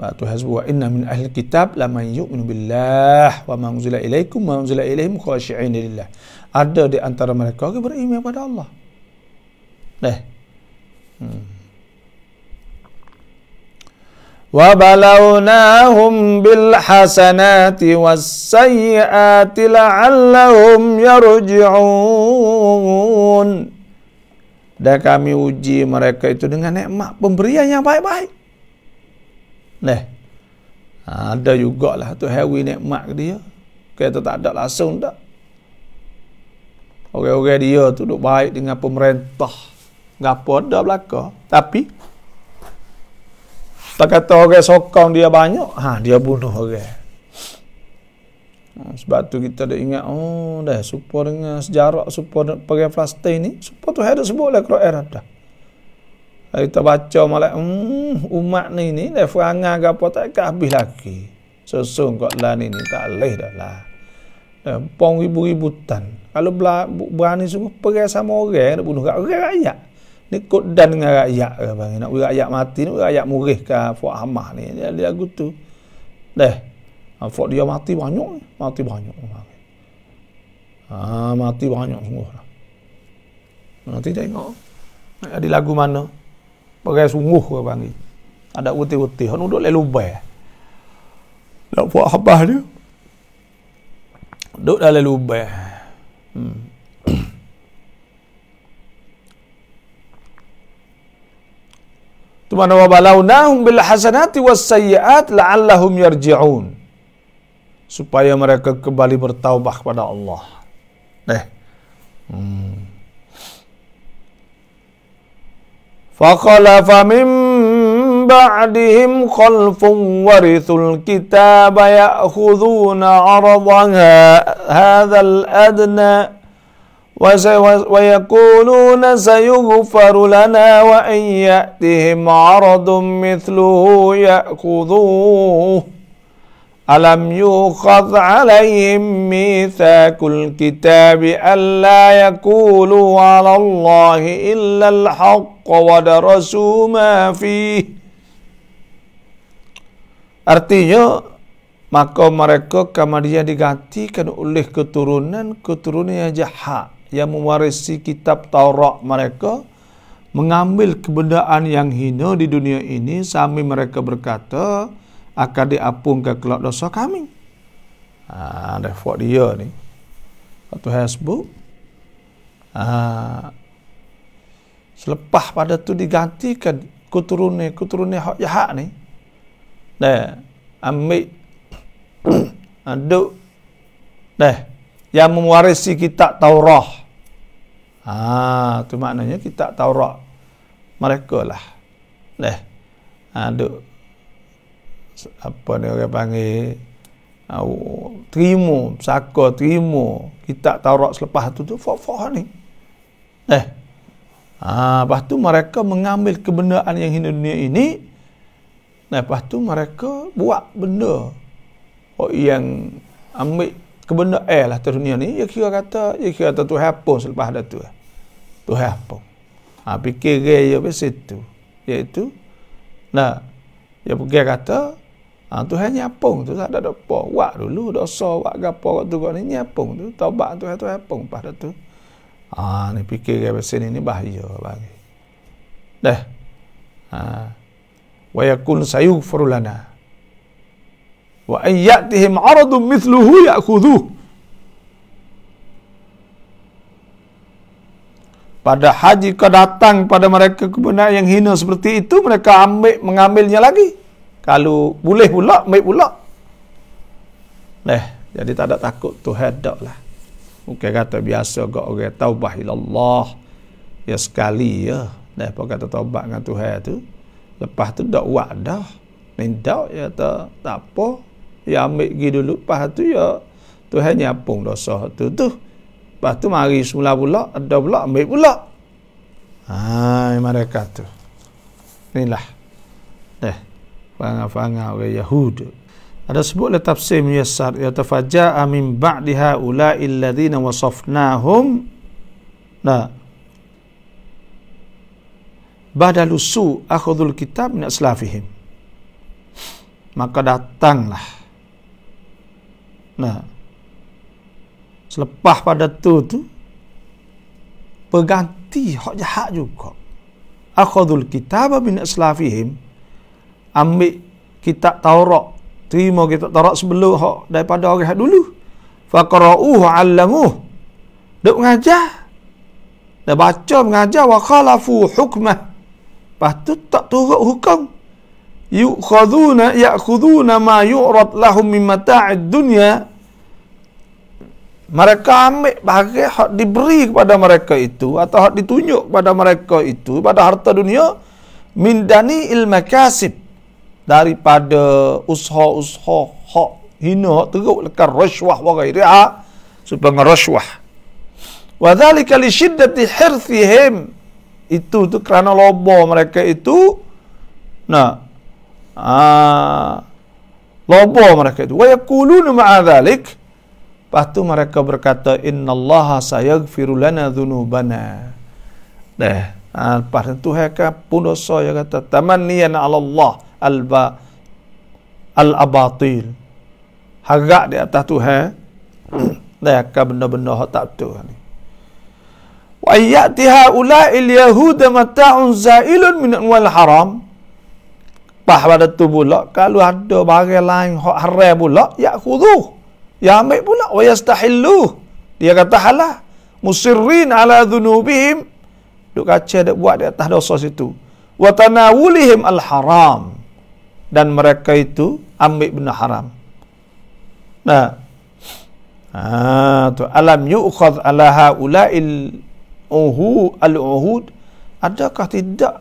Speaker 1: Batu hazbu wa inna min ahli kitab la man yu'minu billah wa ma unzila ilaikum wa unzila ilaihim khashi'in lillah. Ada di antara mereka yang beriman kepada Allah. Dah. Eh. Hmm. وبلوناهم بالحسنات والسيئات لعلهم يرجعون Dan kami uji mereka itu dengan nikmat pemberian yang baik-baik. Nih ada juga lah tu hewi nikmat ke dia. Kita tak ada langsung tak. Orang-orang dia tu duduk baik dengan pemerintah. Gak apa ada belakang. Tapi, tak kata orang okay, sokong dia banyak, ha dia bunuh orang. Okay. Ha, sebab tu kita ada ingat oh dah supo dengan sejarah supo pergi Palestin ni, supo tu ada sebut lah Quran dah. Lalu kita baca malah hmm, umat ni ni dah perangai ke apa tak habis lagi. Sesung kok lah ni tak leh dah lah. Dah pong ribu-ribu tan. Kalau berani sungguh pergi sama orang nak bunuh kat orang rakyat ni kod dan dengan rakyat ke bang nak urat rakyat mati ni rakyat murih ke Fuad Ahmad ni dia lagu tu deh ah, Fuad dia mati banyak mati banyak bang ha, ah, mati banyak sungguh lah nanti tengok ada lagu mana pakai sungguh ke bang ada uti-uti han duduk le lubai nak Fuad Ahmad dia duduk dalam lubai hmm Tumana wa balawnahum bil hasanati was sayyiat la'allahum yarji'un. Supaya mereka kembali bertaubat kepada Allah. Eh. Hmm. Fakhalafa mim ba'dihim khalfun warithul kitab ya'khuduna 'aradha hadzal adna ويقولون سيغفر لنا وإن يأتهم عرض مثله يأخذوه ألم يؤخذ عليهم ميثاق الكتاب ألا يقولوا على الله إلا الحق ودرسوا ما فيه Artinya maka mereka kamar dia digantikan oleh keturunan keturunan yang jahat yang mewarisi kitab Taurat mereka mengambil kebendaan yang hina di dunia ini sambil mereka berkata akan diapungkan kelak dosa kami. Ha, ada fok dia ni. satu Facebook. Ha, selepas pada tu digantikan kuturune kuturune hak jahat ni. Dah ambil aduk dah yang mewarisi kitab Taurah. Ha, tu maknanya kitab Taurah mereka lah. Leh. Ha, duk apa ni orang panggil ha, terima saka terima kitab Taurat selepas tu tu fah-fah ni eh ha, lepas tu mereka mengambil kebenaran yang hina dunia ini lepas tu mereka buat benda oh yang ambil sekebenda air eh, lah dunia ni ia kira kata ia kira kata tu hapun eh. selepas ada tu tu hapun ha, fikir gaya ia ke situ itu. nah ia pergi kata ha, tu hanya hapun tu tak ada apa wak dulu dosa wak gapa wak tu kau ni nyapun tu taubat tu tu hapun lepas tu ha, ni fikir gaya ke sini ni bahaya bagi dah ha. wayakun sayu furulana wa an ya'tihim 'aradun mithluhu ya'khudhuh Pada haji ke datang pada mereka kebenaran yang hina seperti itu mereka ambil mengambilnya lagi. Kalau boleh pula, baik pula. Neh, jadi tak ada takut Tuhan dak lah. Mungkin kata biasa gak orang okay, taubah ilallah. Ya sekali ya. Neh, apa kata taubat dengan Tuhan tu? Lepas tu dak wak dah. ya tak, tak apa ya ambil pergi dulu lepas tu ya tu hanya apung dosa tu tu lepas tu mari semula pula ada pula ambil pula hai mereka tu inilah eh fanga-fanga orang Yahudi, ada sebut oleh tafsir miyassar ya tafaja'a min ba'diha ula'i alladhina wasafnahum nah badalusu akhudul kitab min aslafihim maka datanglah Nah. Selepas pada tu tu peganti hak jahat juga. Akhadul kitab min aslafihim ambil kitab Taurat. Terima kitab Taurat sebelum hak daripada orang hak dulu. Faqra'uhu 'allamuh. Dok mengajar. Dah baca mengajar wa khalafu hukmah. tu tak turut hukum. Yukhaduna ya'khuduna ma yu'rad lahum min dunya mereka ambil bahagian yang diberi kepada mereka itu atau yang ditunjuk kepada mereka itu pada harta dunia mindani ilmu kasib daripada usaha-usaha hak hina teruk lekar rasuah wa ghairiha supaya rasuah wa dhalika li shiddati hirsihim itu tu kerana lobo mereka itu nah ah lobo mereka itu wa yaquluna ma'a dhalik Lepas tu mereka berkata innallaha sayaghfiru lana dhunubana. Dah. Eh, ha, lepas tu mereka pun dosa dia kata tamanniyan ala Allah al ba al abatil. Harap di atas Tuhan. Dah akan benda-benda hak tak betul ni. Wa yatiha ula'il yahud mata'un za'ilun min wal haram. Pas pada tu pula kalau ada barang lain hak haram pula yakhudhu. Ya ambil pula wa yastahillu. Dia kata halal. Musirrin ala dhunubihim. Duk kaca dia buat di atas dosa situ. Wa tanawulihim al-haram. Dan mereka itu ambil benda haram. Nah. Ha tu alam yu'khadh ala haula'il uhu al-uhud. Adakah tidak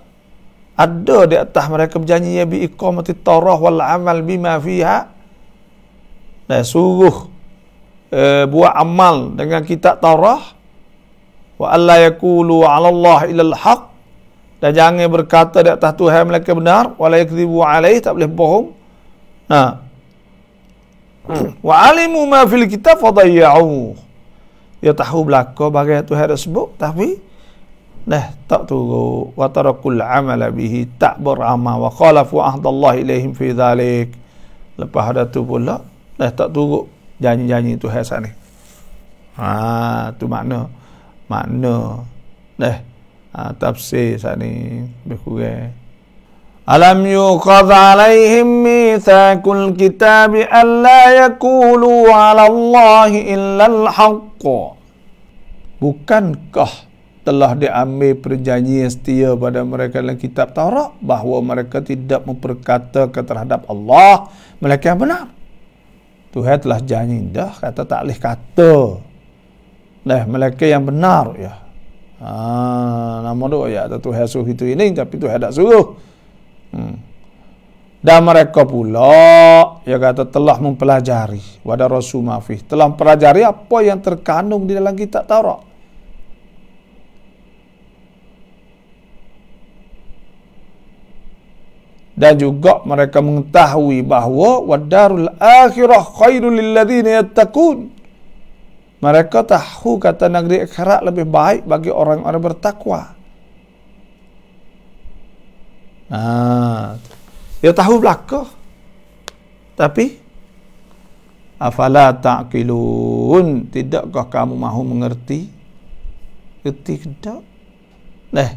Speaker 1: ada di atas mereka berjanji ya bi iqamati tarah wal amal bima fiha? Nah, suruh uh, buat amal dengan kitab Taurat wa alla yaqulu 'ala Allah illa al-haq dan jangan berkata di atas Tuhan mereka benar wala yakdhibu 'alaihi tak boleh bohong. Nah. Wa alimu ma fil kitab fadayyu. Ya tahu belaka bagi Tuhan tersebut tapi dah tak tahu wa tarakul 'amala bihi tak beramal wa khalafu 'ahdallahi ilaihim fi dhalik. Lepas ada tu pula dah tak turut janji-janji tu hal ni. ha, tu makna makna dah eh, ha, tafsir sana lebih kurang Alam yuqad alaihim mithaqul kitab an la yakulu ala Allah illa al-haq Bukankah telah diambil perjanjian setia pada mereka dalam kitab Taurat bahawa mereka tidak memperkatakan terhadap Allah melainkan benar Tuhan telah janji dah kata tak boleh kata. Nah, mereka yang benar ya. Ha, nama doa ya tu Tuhan suruh itu ini tapi Tuhan tak suruh. Hmm. Dan mereka pula ya kata telah mempelajari wada rasul mafih telah mempelajari apa yang terkandung di dalam kitab Taurat. dan juga mereka mengetahui bahawa wadarul akhirah khairul lilladzina yattaqun mereka tahu kata negeri akhirat lebih baik bagi orang-orang bertakwa nah ha. dia tahu belaka tapi afala taqilun tidakkah kamu mahu mengerti ketika dah nah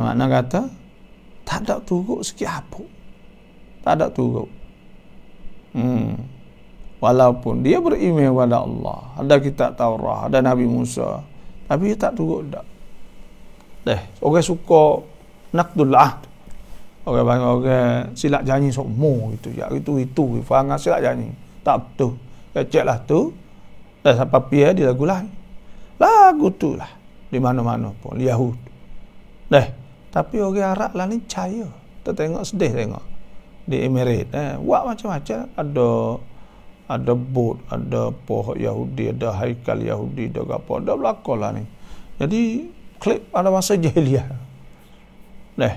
Speaker 1: makna kata tak ada turuk sikit apa tak ada turuk hmm walaupun dia beriman kepada Allah ada kitab Taurat ada Nabi Musa Nabi dia tak turuk dak deh orang suka naqdul ahd orang banyak orang silap janji semua gitu ya itu itu fanga silap janji tak betul keceklah tu dan siapa pia dia lagu lah lagu tu lah di mana-mana pun Yahudi. deh tapi orang Arab lah ni cahaya. Kita tengok sedih tengok. Di Emirate. Eh. Buat macam-macam. Ada ada bot, ada pohon Yahudi, ada haikal Yahudi, ada apa. Ada belakang lah ni. Jadi, klip ada masa jahiliah. Nah,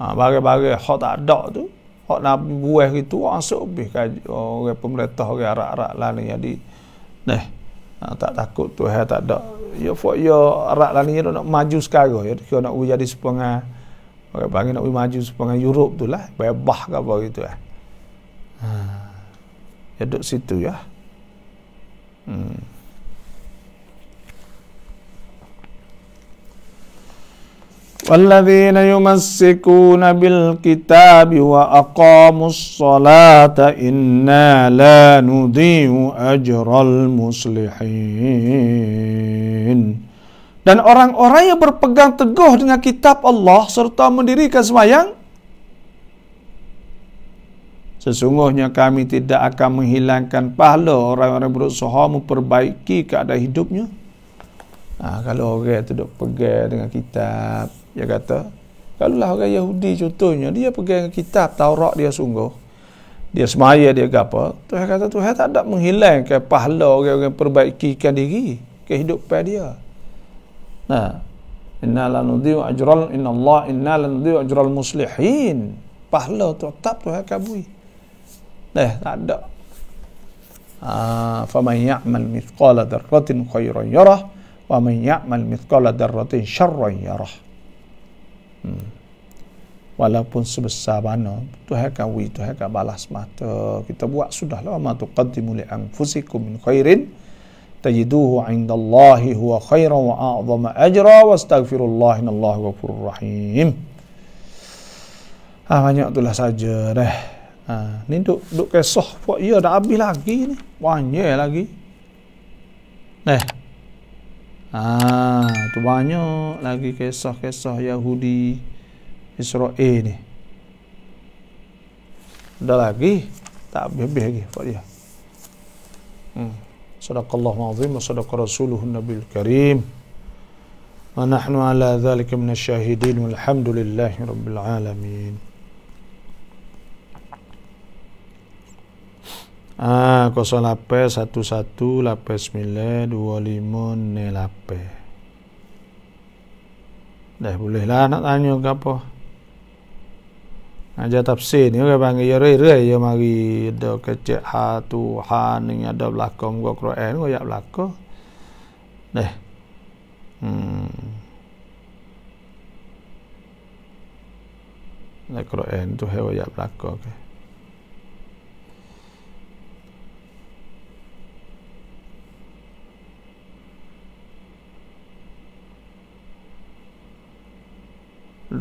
Speaker 1: ha, bagai-bagai hak tak ada tu. hak nak buah gitu, masuk lebih. Orang pemerintah, orang Arab-Arab lah ni. Jadi, nah, ha, tak takut tu ha, tak ada yo ya, for yo ya, arak lah yo nak maju sekarang yo kita nak jadi sepengah orang panggil nak maju sepengah Europe tu lah bebah ke apa gitu eh ha. ya duduk situ ya hmm. والذين يمسكون بالكتاب وأقاموا الصلاة إنا لا نضيع أجر المصلحين Dan orang-orang yang berpegang teguh dengan kitab Allah serta mendirikan semayang, sesungguhnya kami tidak akan menghilangkan pahala orang-orang berusaha memperbaiki keadaan hidupnya. Nah, kalau orang itu duduk pegang dengan kitab, dia kata kalau lah orang Yahudi contohnya dia pegang kitab Taurat dia sungguh dia semaya dia gapa Tuhan kata Tuhan tak ada menghilangkan pahala orang-orang perbaiki perbaikikan diri kehidupan dia nah inna lanudhi'u ajral inna Allah inna lanudhi'u ajral muslihin pahala tu tetap Tuhan kabui Eh, tak ada. Ah, faman ya'mal mithqala darratin khairan yarah wa man ya'mal mithqala darratin syarran yarah. Hmm. Walaupun sebesar mana Tuhan akan wi Tuhan akan balas mata Kita buat sudahlah Ma tuqaddimu li anfusikum min khairin Tajiduhu indallahi huwa khairan wa a'zama ajra Wa astaghfirullah inallahu wa rahim Ah banyak itulah saja dah. Ah ni duk duk kesoh buat ya dah habis lagi ni. Banyak lagi. Nah. Ah, banyak lagi kisah-kisah Yahudi Israel ni. Ada lagi? Tak habis lagi, Pak dia. Hmm. Sadaqallahu azim wa sadaqa rasuluhu nabil karim. Wa nahnu ala dhalika minasyahidin walhamdulillahi rabbil alamin. Ah, 08 11 sembilan 25 nelape. Dah bolehlah nak tanya ke apa. Aja tafsir ni orang panggil ya rei-rei ya mari ada kecil ha tu ha ni ada belakang gua Quran gua ya belakang. Hmm. Dah. Hmm. Nak Quran tu hewa ya belakang ke. Okay.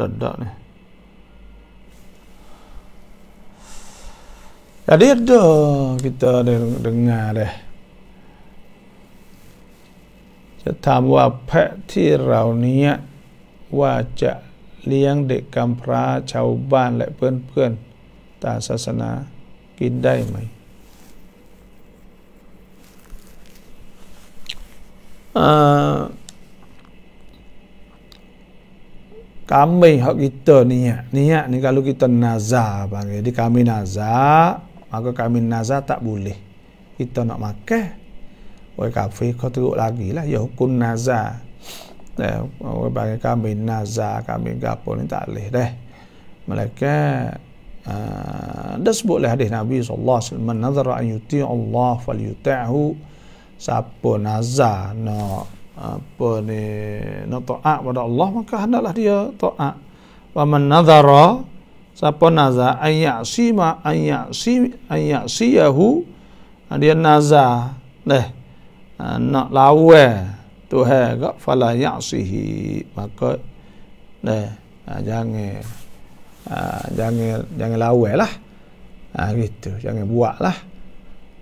Speaker 1: ดน dot d ด t ni jadi a กิต i t a a d เดินงา r เลยจะถามว่าแพะที่เราเนี้ยว่าจะเลี้ยงเด็กกำพร้าชาวบ้านและเพื่อนๆ ตามศาสนากินได้ไหม อ่า kami hak kita niat niat ni kalau kita nazar panggil jadi kami nazar maka kami nazar tak boleh kita nak makan Wai kafir, kau teruk lagi lah Ya hukum nazar Eh, Wai bagi kami nazar Kami gapo ni tak boleh deh Mereka Dia uh, eh, sebut lah hadis Nabi Alaihi Wasallam. nazar an yuti Allah Fal yuti'ahu Siapa nazar Nak no apa ni nak taat pada Allah maka hendaklah dia taat wa man nadhara siapa nazar sima ma ayyasi ayyasi yahu ha, dia nazar deh ha, nak lawa Tuhan ke fala ya'sihi maka deh ha, jangan jangan jangan lawa lah gitu jangan buat lah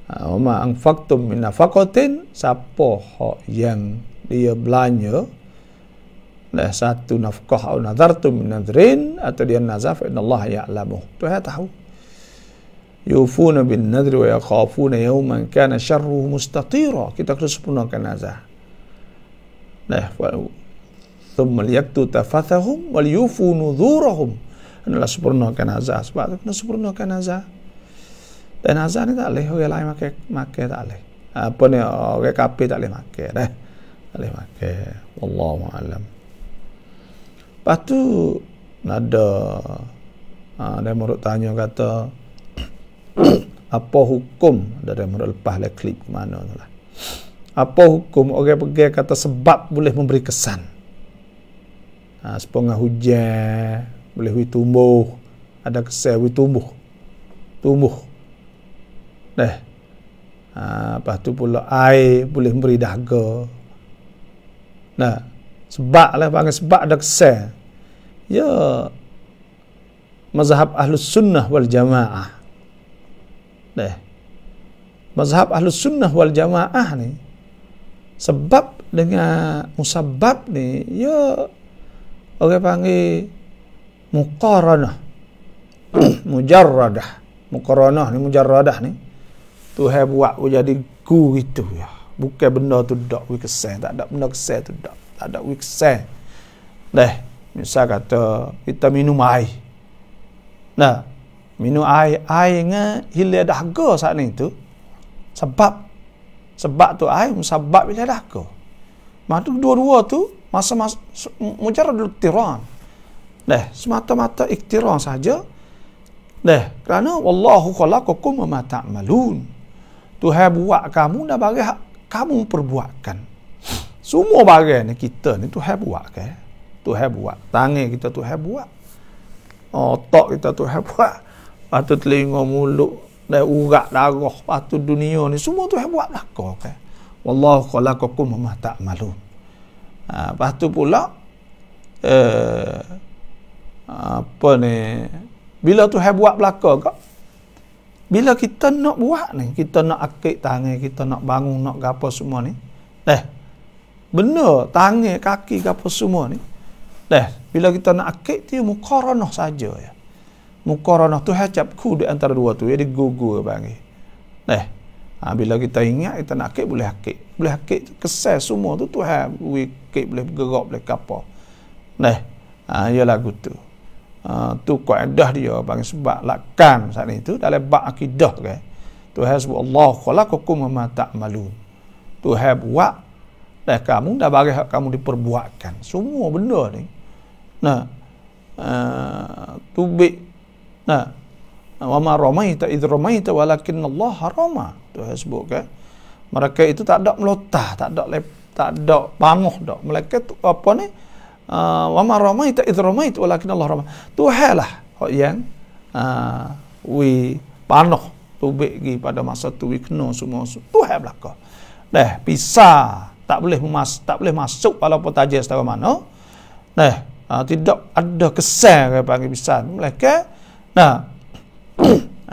Speaker 1: Uh, Oma faktum min nafakotin sapo ho yang dia belanja nah, satu nafkah atau nazartu min nazrin atau dia nazaf inna Allah tu Tuhan tahu yufuna bin nadri wa yakhafuna yawman kana syarruhu mustatira kita kena sempurnakan nazar nah thumma liyaktu tafathahum wal yufu nuzurahum adalah sempurnakan nazar sebab itu kena sempurnakan nazar dan nazar ni tak boleh orang lain makan tak boleh apa ni orang kapi tak boleh makan eh boleh makan wallahu alam lepas tu ada ha, dia menurut tanya kata apa hukum dari murid lepas dia klip mana tu lah apa hukum orang pergi kata sebab boleh memberi kesan ha, sepengah hujan boleh tumbuh ada kesan boleh tumbuh tumbuh Dah. ha, lepas tu pula air boleh memberi dahaga Nah, sebab lah panggil sebab ada kesal. Ya mazhab Ahlus Sunnah wal Jamaah. Deh. Mazhab Ahlus Sunnah wal Jamaah ni sebab dengan musabab ni ya orang panggil muqaranah. mujarradah. Muqaranah ni mujarradah ni. Tuhan buat jadi ku gitu ya bukan benda tu dak we kesan tak ada benda kesan tu dak tak ada we kesan deh misal kata kita minum air nah minum air air nge hilir dahaga saat ni tu sebab sebab tu air musabab hilir dahaga maka dua-dua tu masa-masa mujarad tiran deh semata-mata iktiran saja deh kerana wallahu khalaqakum wa ma ta'malun Tuhan buat kamu dah bagi hak kamu perbuatkan semua barang ni kita ni Tuhan buat ke Tuhan buat tangan kita Tuhan buat otak kita Tuhan buat patut telinga mulut dan urat darah patut dunia ni semua Tuhan buat belaka ke wallahu khalaqakum ma ta'malun ha patut pula eh apa ni bila Tuhan buat belaka ke bila kita nak buat ni kita nak akik tangan kita nak bangun nak gapo semua ni deh benar tangan kaki gapo semua ni deh bila kita nak akik dia mukaranah saja ya mukaranah tu hacap ku di antara dua tu jadi ya, gugur bagi deh ha, bila kita ingat kita nak akik boleh akik boleh akik kesal semua tu tu ha, boleh akik boleh bergerak boleh gapo deh ha, ya lagu Ah, tu kaedah dia bagi sebab lakan saat itu dalam bab akidah kan. Eh? Tuhan sebut Allah khalaqakum wa ma ta'malun. Tuhan buat dan kamu dah bagi hak kamu diperbuatkan. Semua benda ni. Nah, uh, nah, wa ma ramaita id ramaita walakin Allah harama. tu sebut kan. Mereka itu tak ada melotah, tak ada lep, tak ada panuh dak. Mereka tu apa ni? Ah, wa ma ramaita id ramait walakin Allah rama. Tu halah hok yang uh, we panoh tu gi pada masa tu we kena semua tu hal belaka. Dah pisa tak boleh mas tak boleh masuk walaupun tajam setara mana. Nah, tidak ada kesan ke panggil bisa mereka. Nah,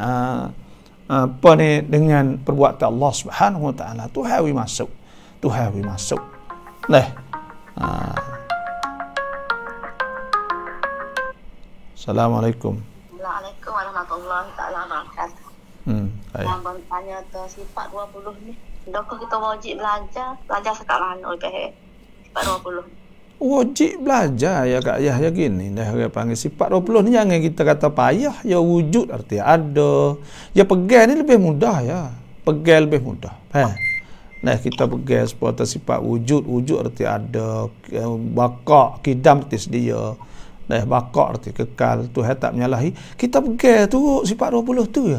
Speaker 1: uh, apa ni dengan perbuatan Allah Subhanahu Wa Taala tu hawi masuk, tu hawi masuk. Nah, Assalamualaikum.
Speaker 2: Assalamualaikum warahmatullahi taala wabarakatuh.
Speaker 1: Hmm, hai. Yang
Speaker 2: bertanya tu sifat 20 ni. dok kita wajib belajar, belajar sekarang oi okay? Sifat 20
Speaker 1: wajib belajar ya kak ayah ya gini dah dia panggil sifat 20 ni jangan kita kata payah ya wujud arti ada ya pegel ni lebih mudah ya pegel lebih mudah eh nah kita pegel sifat sifat wujud wujud arti ada eh, bakak kidam tis dia Dah bakar arti kekal Tuhan tak menyalahi Kita pergi tu sifat 20 tu ya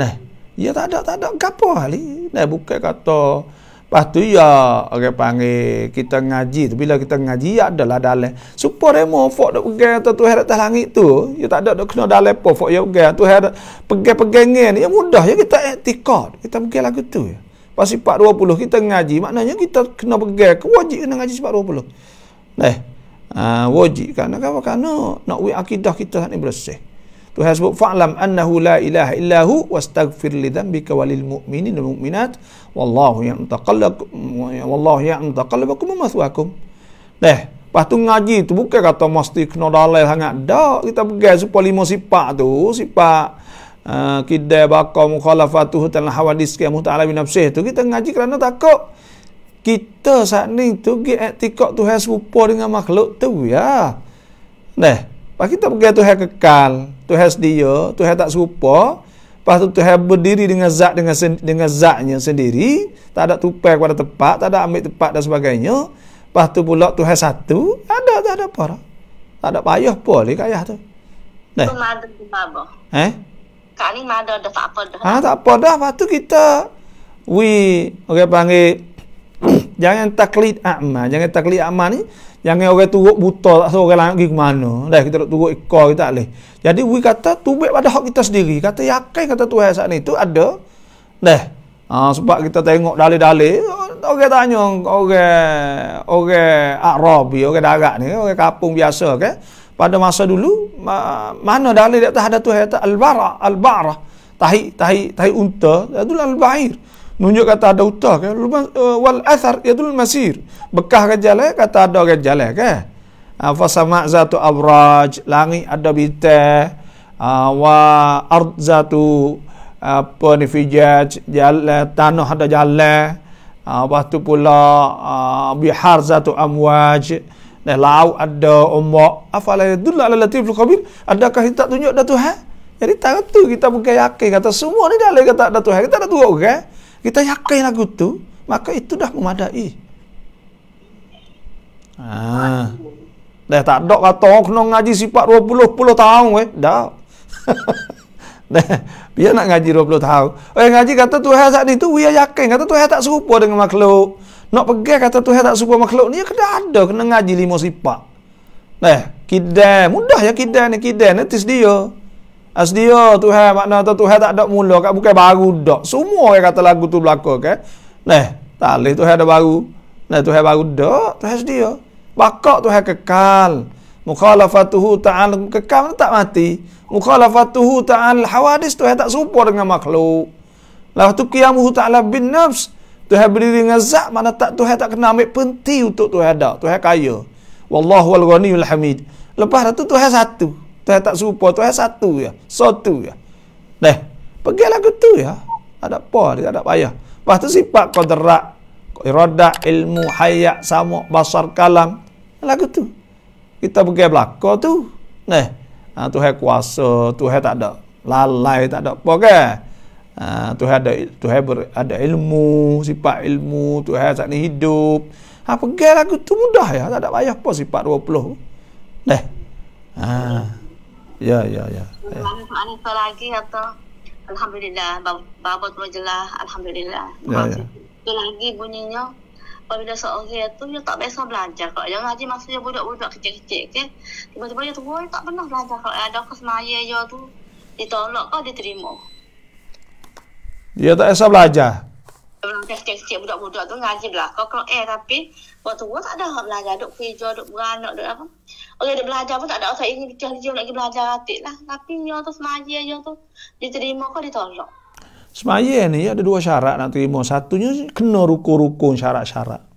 Speaker 1: Nah Ya tak ada tak ada Gapa hal Nah bukan kata Lepas tu ya Orang okay, panggil Kita ngaji tu Bila kita ngaji Ya adalah dalai supaya dia mau Fok dia pergi Tuhan atas langit tu Ya tak ada dok kena dalai pun Fok ya pergi Tuhan pergi-pergi Ya mudah ya Kita etikot Kita pergi lagu tu ya Pas sifat 20 kita ngaji Maknanya kita kena pergi kewajiban kena ngaji sifat 20 Nah uh, wajib kan kenapa kerana nak wui akidah kita ni bersih Tuhan sebut fa'lam annahu la ilaha illahu wastaghfir li dhanbika walil mu'minin wal mu'minat wallahu ya'taqallak wallahu ya'taqallakum wa mathwakum deh Lepas tu ngaji tu bukan kata mesti kena dalil sangat. Dak kita pegang supaya lima sifat tu, sifat uh, kidai bakal mukhalafatuh tanah hawadis ke muhtala bin nafsih tu kita ngaji kerana takut kita saat ni tu gi etikok tu hai serupa dengan makhluk tu ya. Nah, pas kita pergi tu hai kekal, tu hai dia, tu hai tak serupa, pas tu tu hai berdiri dengan zat dengan sen, dengan zatnya sendiri, tak ada tupai kepada tempat, tak ada ambil tempat dan sebagainya. Pas tu pula tu hai satu, ada tak ada apa Tak ada payah boleh kaya tu. Nah. Eh?
Speaker 2: Kali mana ada tak apa dah. Ha tak
Speaker 1: apa dah, pas tu kita we orang okay, panggil jangan taklid a'ma jangan taklid a'ma ni jangan orang turut buta tak tahu orang lain pergi ke mana dah kita nak turut ekor kita tak boleh jadi we kata tubik pada hak kita sendiri kata yakin kata Tuhan saat ni tu ada dah ha, sebab kita tengok dalil-dalil orang tanya orang orang Arabi orang darat ni orang kapung biasa kan pada masa dulu ma, mana dalil dia tak ada Tuhan tak al-bara al-bara tahi tahi tahi unta itu al-bair Nunjuk kata ada utah ke? Eh, wal athar yadul masir. Bekah ke jalan kata ada ke jalan ke? Ah, fa sama zatu abraj, langit ada bita. Ah, wa ard zatu apa ah, ni fijaj, jalan tanah ada jalan. Apa tu pula bihar zatu amwaj. Nah, lau ada umat Apa lah Dulu lah Al lukabir Adakah kita tunjuk Datuh Jadi tak tu Kita bukan yakin Kata semua ni dah Kata Datuh Kita dah tunjuk okay? kita yakin lagu tu maka itu dah memadai ah dah tak dok kata orang oh, kena ngaji sifat 20 puluh tahun weh dah Dah, dia nak ngaji 20 tahun Eh ngaji kata tu Tuhan saat itu Dia yakin Kata tu Tuhan tak serupa dengan makhluk Nak pergi kata tu Tuhan tak serupa makhluk ni ya kena ada Kena ngaji lima sifat Nah, kidan mudah ya kidan ni kidan ni tis dia Asdia Tuhan makna tu Tuhan tak ada mula kat bukan baru dak. Semua yang kata lagu tu belaka ke. Kan? Nah, tak leh Tuhan ada baru. Nah Tuhan baru dak. Tuhan sedia. Bakak Tuhan kekal. Mukhalafatuhu ta'ala kekal tak mati. Mukhalafatuhu ta'ala hawadis Tuhan tak serupa dengan makhluk. Lah tu qiyamuhu ta'ala bin nafs. Tuhan berdiri dengan zat mana tak Tuhan tak kena ambil penti untuk Tuhan dak. Tuhan kaya. Wallahu al-ghaniyul hamid. Lepas tu Tuhan satu. Tuhan tak serupa, Tuhan satu ya. Satu ya. Dah. Pergilah ke tu ya. Ada apa, dia tak payah. Lepas tu sifat kodrak, iroda, ilmu, hayak, sama, basar, kalam. Lagu tu. Kita pergi belakang tu. neh. ha, tu kuasa, tu tak ada lalai, tak ada apa ke. Ha, ada, tu hai ber, ada ilmu, sifat ilmu, tu hai saat ni hidup. Ha, pergi lagu tu mudah ya. Tak ada payah apa sifat 20. Nah. Ha. Ya, ya, ya.
Speaker 2: Anissa lagi atau Alhamdulillah, bapa tu majalah. Alhamdulillah. Ya, ya. Itu lagi bunyinya. Apabila seorang itu, dia tak biasa belajar. Kalau dia ngaji maksudnya budak-budak kecil-kecil ke. Tiba-tiba dia tu, oh, tak pernah belajar. Kalau ada ke semaya dia tu, ditolak kau diterima.
Speaker 1: Dia tak biasa belajar.
Speaker 2: Kecil-kecil budak-budak tu ngaji belakang. Kalau eh tapi, waktu tu tak ada belajar. Duk hijau, duk beranak, duk apa. Orang okay, belajar pun tak ada orang ingin pecah dia nak pergi belajar atik lah. Tapi dia tu semaya dia tu dia terima kau dia tolak.
Speaker 1: Semaya ni ada dua syarat nak terima. Satunya kena rukun-rukun syarat-syarat.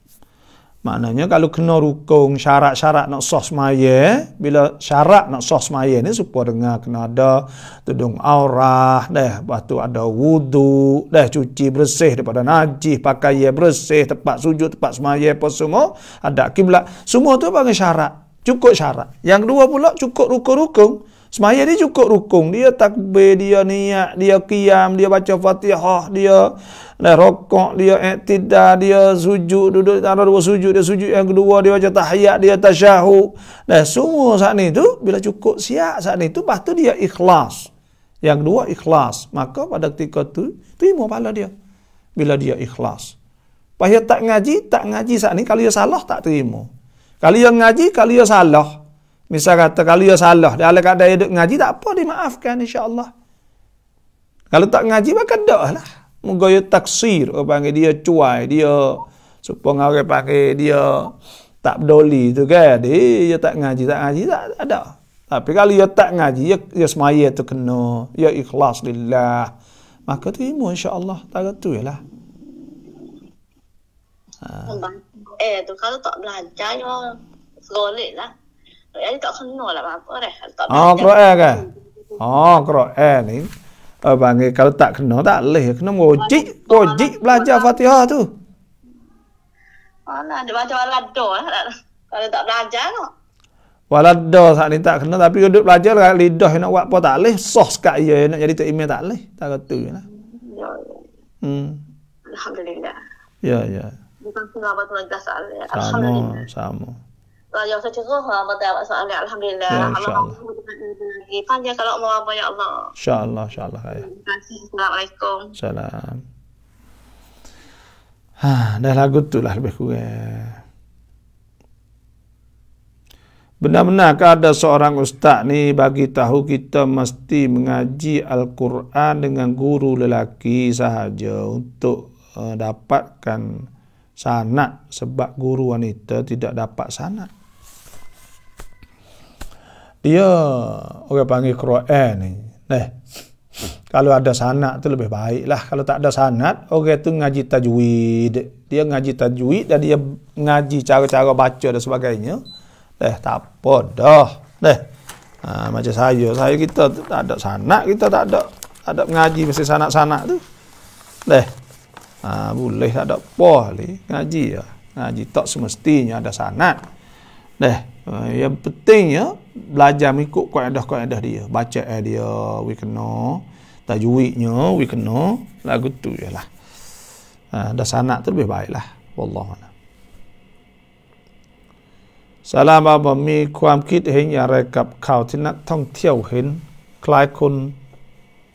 Speaker 1: Maknanya kalau kena rukun syarat-syarat nak sah semaya, bila syarat nak sah semaya ni supaya dengar kena ada tudung aurah, dah lepas tu ada wudu, dah cuci bersih daripada najis, pakaian bersih, tempat sujud, tempat semaya apa semua, ada kiblat. Semua tu panggil syarat cukup syarat. Yang kedua pula cukup rukun-rukun. Semaya dia cukup rukun. Dia takbir, dia niat, dia qiyam, dia baca fatihah, dia nah, rokok, dia iktidah, dia sujud, duduk di tanah dua sujud, dia sujud yang kedua, dia baca tahiyat, dia tasyahu. Nah, semua saat ni tu, bila cukup siap saat ni tu, lepas tu dia ikhlas. Yang kedua ikhlas. Maka pada ketika tu, terima pahala dia. Bila dia ikhlas. Pahaya tak ngaji, tak ngaji saat ini Kalau dia salah, tak terima. Kalau yang ngaji, kalau yang salah. Misal kata, kalau yang salah. Dia ala kadang hidup ngaji, tak apa dimaafkan insya Allah. Kalau tak ngaji, maka dah Moga dia taksir. Orang panggil dia cuai. Dia supong orang pakai dia tak peduli tu kan. Dia, eh, tak ngaji, tak ngaji, tak, ada. Tapi kalau dia tak ngaji, dia, dia semaya tu kena. Dia ikhlas lillah. Maka tu imun Allah Tak kata tu lah. Ha
Speaker 2: eh tu kalau tak belajar yo sekolah lah. Jadi tak kena lah apa dah. Oh, Quran ke?
Speaker 1: Oh, kro Quran eh, ni. Oh, panggil kalau tak kena tak leh kena ngojik, ngojik belajar Fatihah tu.
Speaker 2: Mana ada baca walad Kalau tak belajar no.
Speaker 1: Walado, do saat ni tak kena tapi duduk belajar kan lidah nak buat apa tak leh, sah sekak ya nak jadi tak imam tak leh. Tak kata je lah. Ya. ya. Hmm.
Speaker 2: Alhamdulillah. Ya, ya pun pun abang tenaga soalnya. Sama, sama. Kalau yang saya ha, cukup, abang tak ada soalnya. Alhamdulillah. Ya, Panjang kalau mau banyak ya Allah.
Speaker 1: InsyaAllah, insyaAllah. Terima
Speaker 2: kasih. Assalamualaikum.
Speaker 1: Salam. Ha, dah lagu tu lah lebih kurang. Benar-benar ada seorang ustaz ni bagi tahu kita mesti mengaji Al-Quran dengan guru lelaki sahaja untuk uh, dapatkan sanak sebab guru wanita tidak dapat sanak. Dia orang panggil Quran ni. Nah. Kalau ada sanak tu lebih baiklah. Kalau tak ada sanak, orang tu ngaji tajwid. Dia ngaji tajwid dan dia ngaji cara-cara baca dan sebagainya. Eh, tak apa dah. Nah. Ha, macam saya, saya kita tak ada sanak, kita tak ada tak ada ngaji mesti sanak-sanak tu. Nah ha, boleh tak ada apa ni ngaji ya ngaji tak semestinya ada sanad deh ha, yang pentingnya belajar mengikut kaedah-kaedah dia baca eh dia we kena tajwidnya we kena lagu tu jelah ha, ada sanad tu lebih baiklah wallahu a'lam Salam apa mi kuam kit hen ya rekap kau ti nak tong tiaw hen klai kun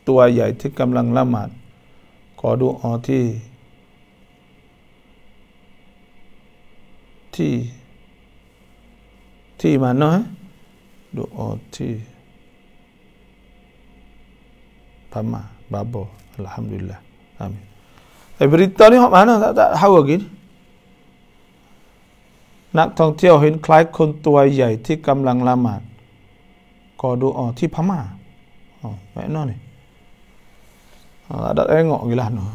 Speaker 1: tua yai ti kamlang lamat ko du o ti ทที่ี่มาเนาะดูโอที่พม่าบาบอัลฮัมดุลิลลาฮ์อามีไอ้บริตานี่หอมาเนาะถ้าหากินนักท่องเที่ยวเห็นคล้ายคนตัวใหญ่ที่กำลังละหมาดก็ดูอ๋อที่พม่าอ๋อแม่นอนี่อ๋อดัดเองเหาะกี่ล้านเนาะ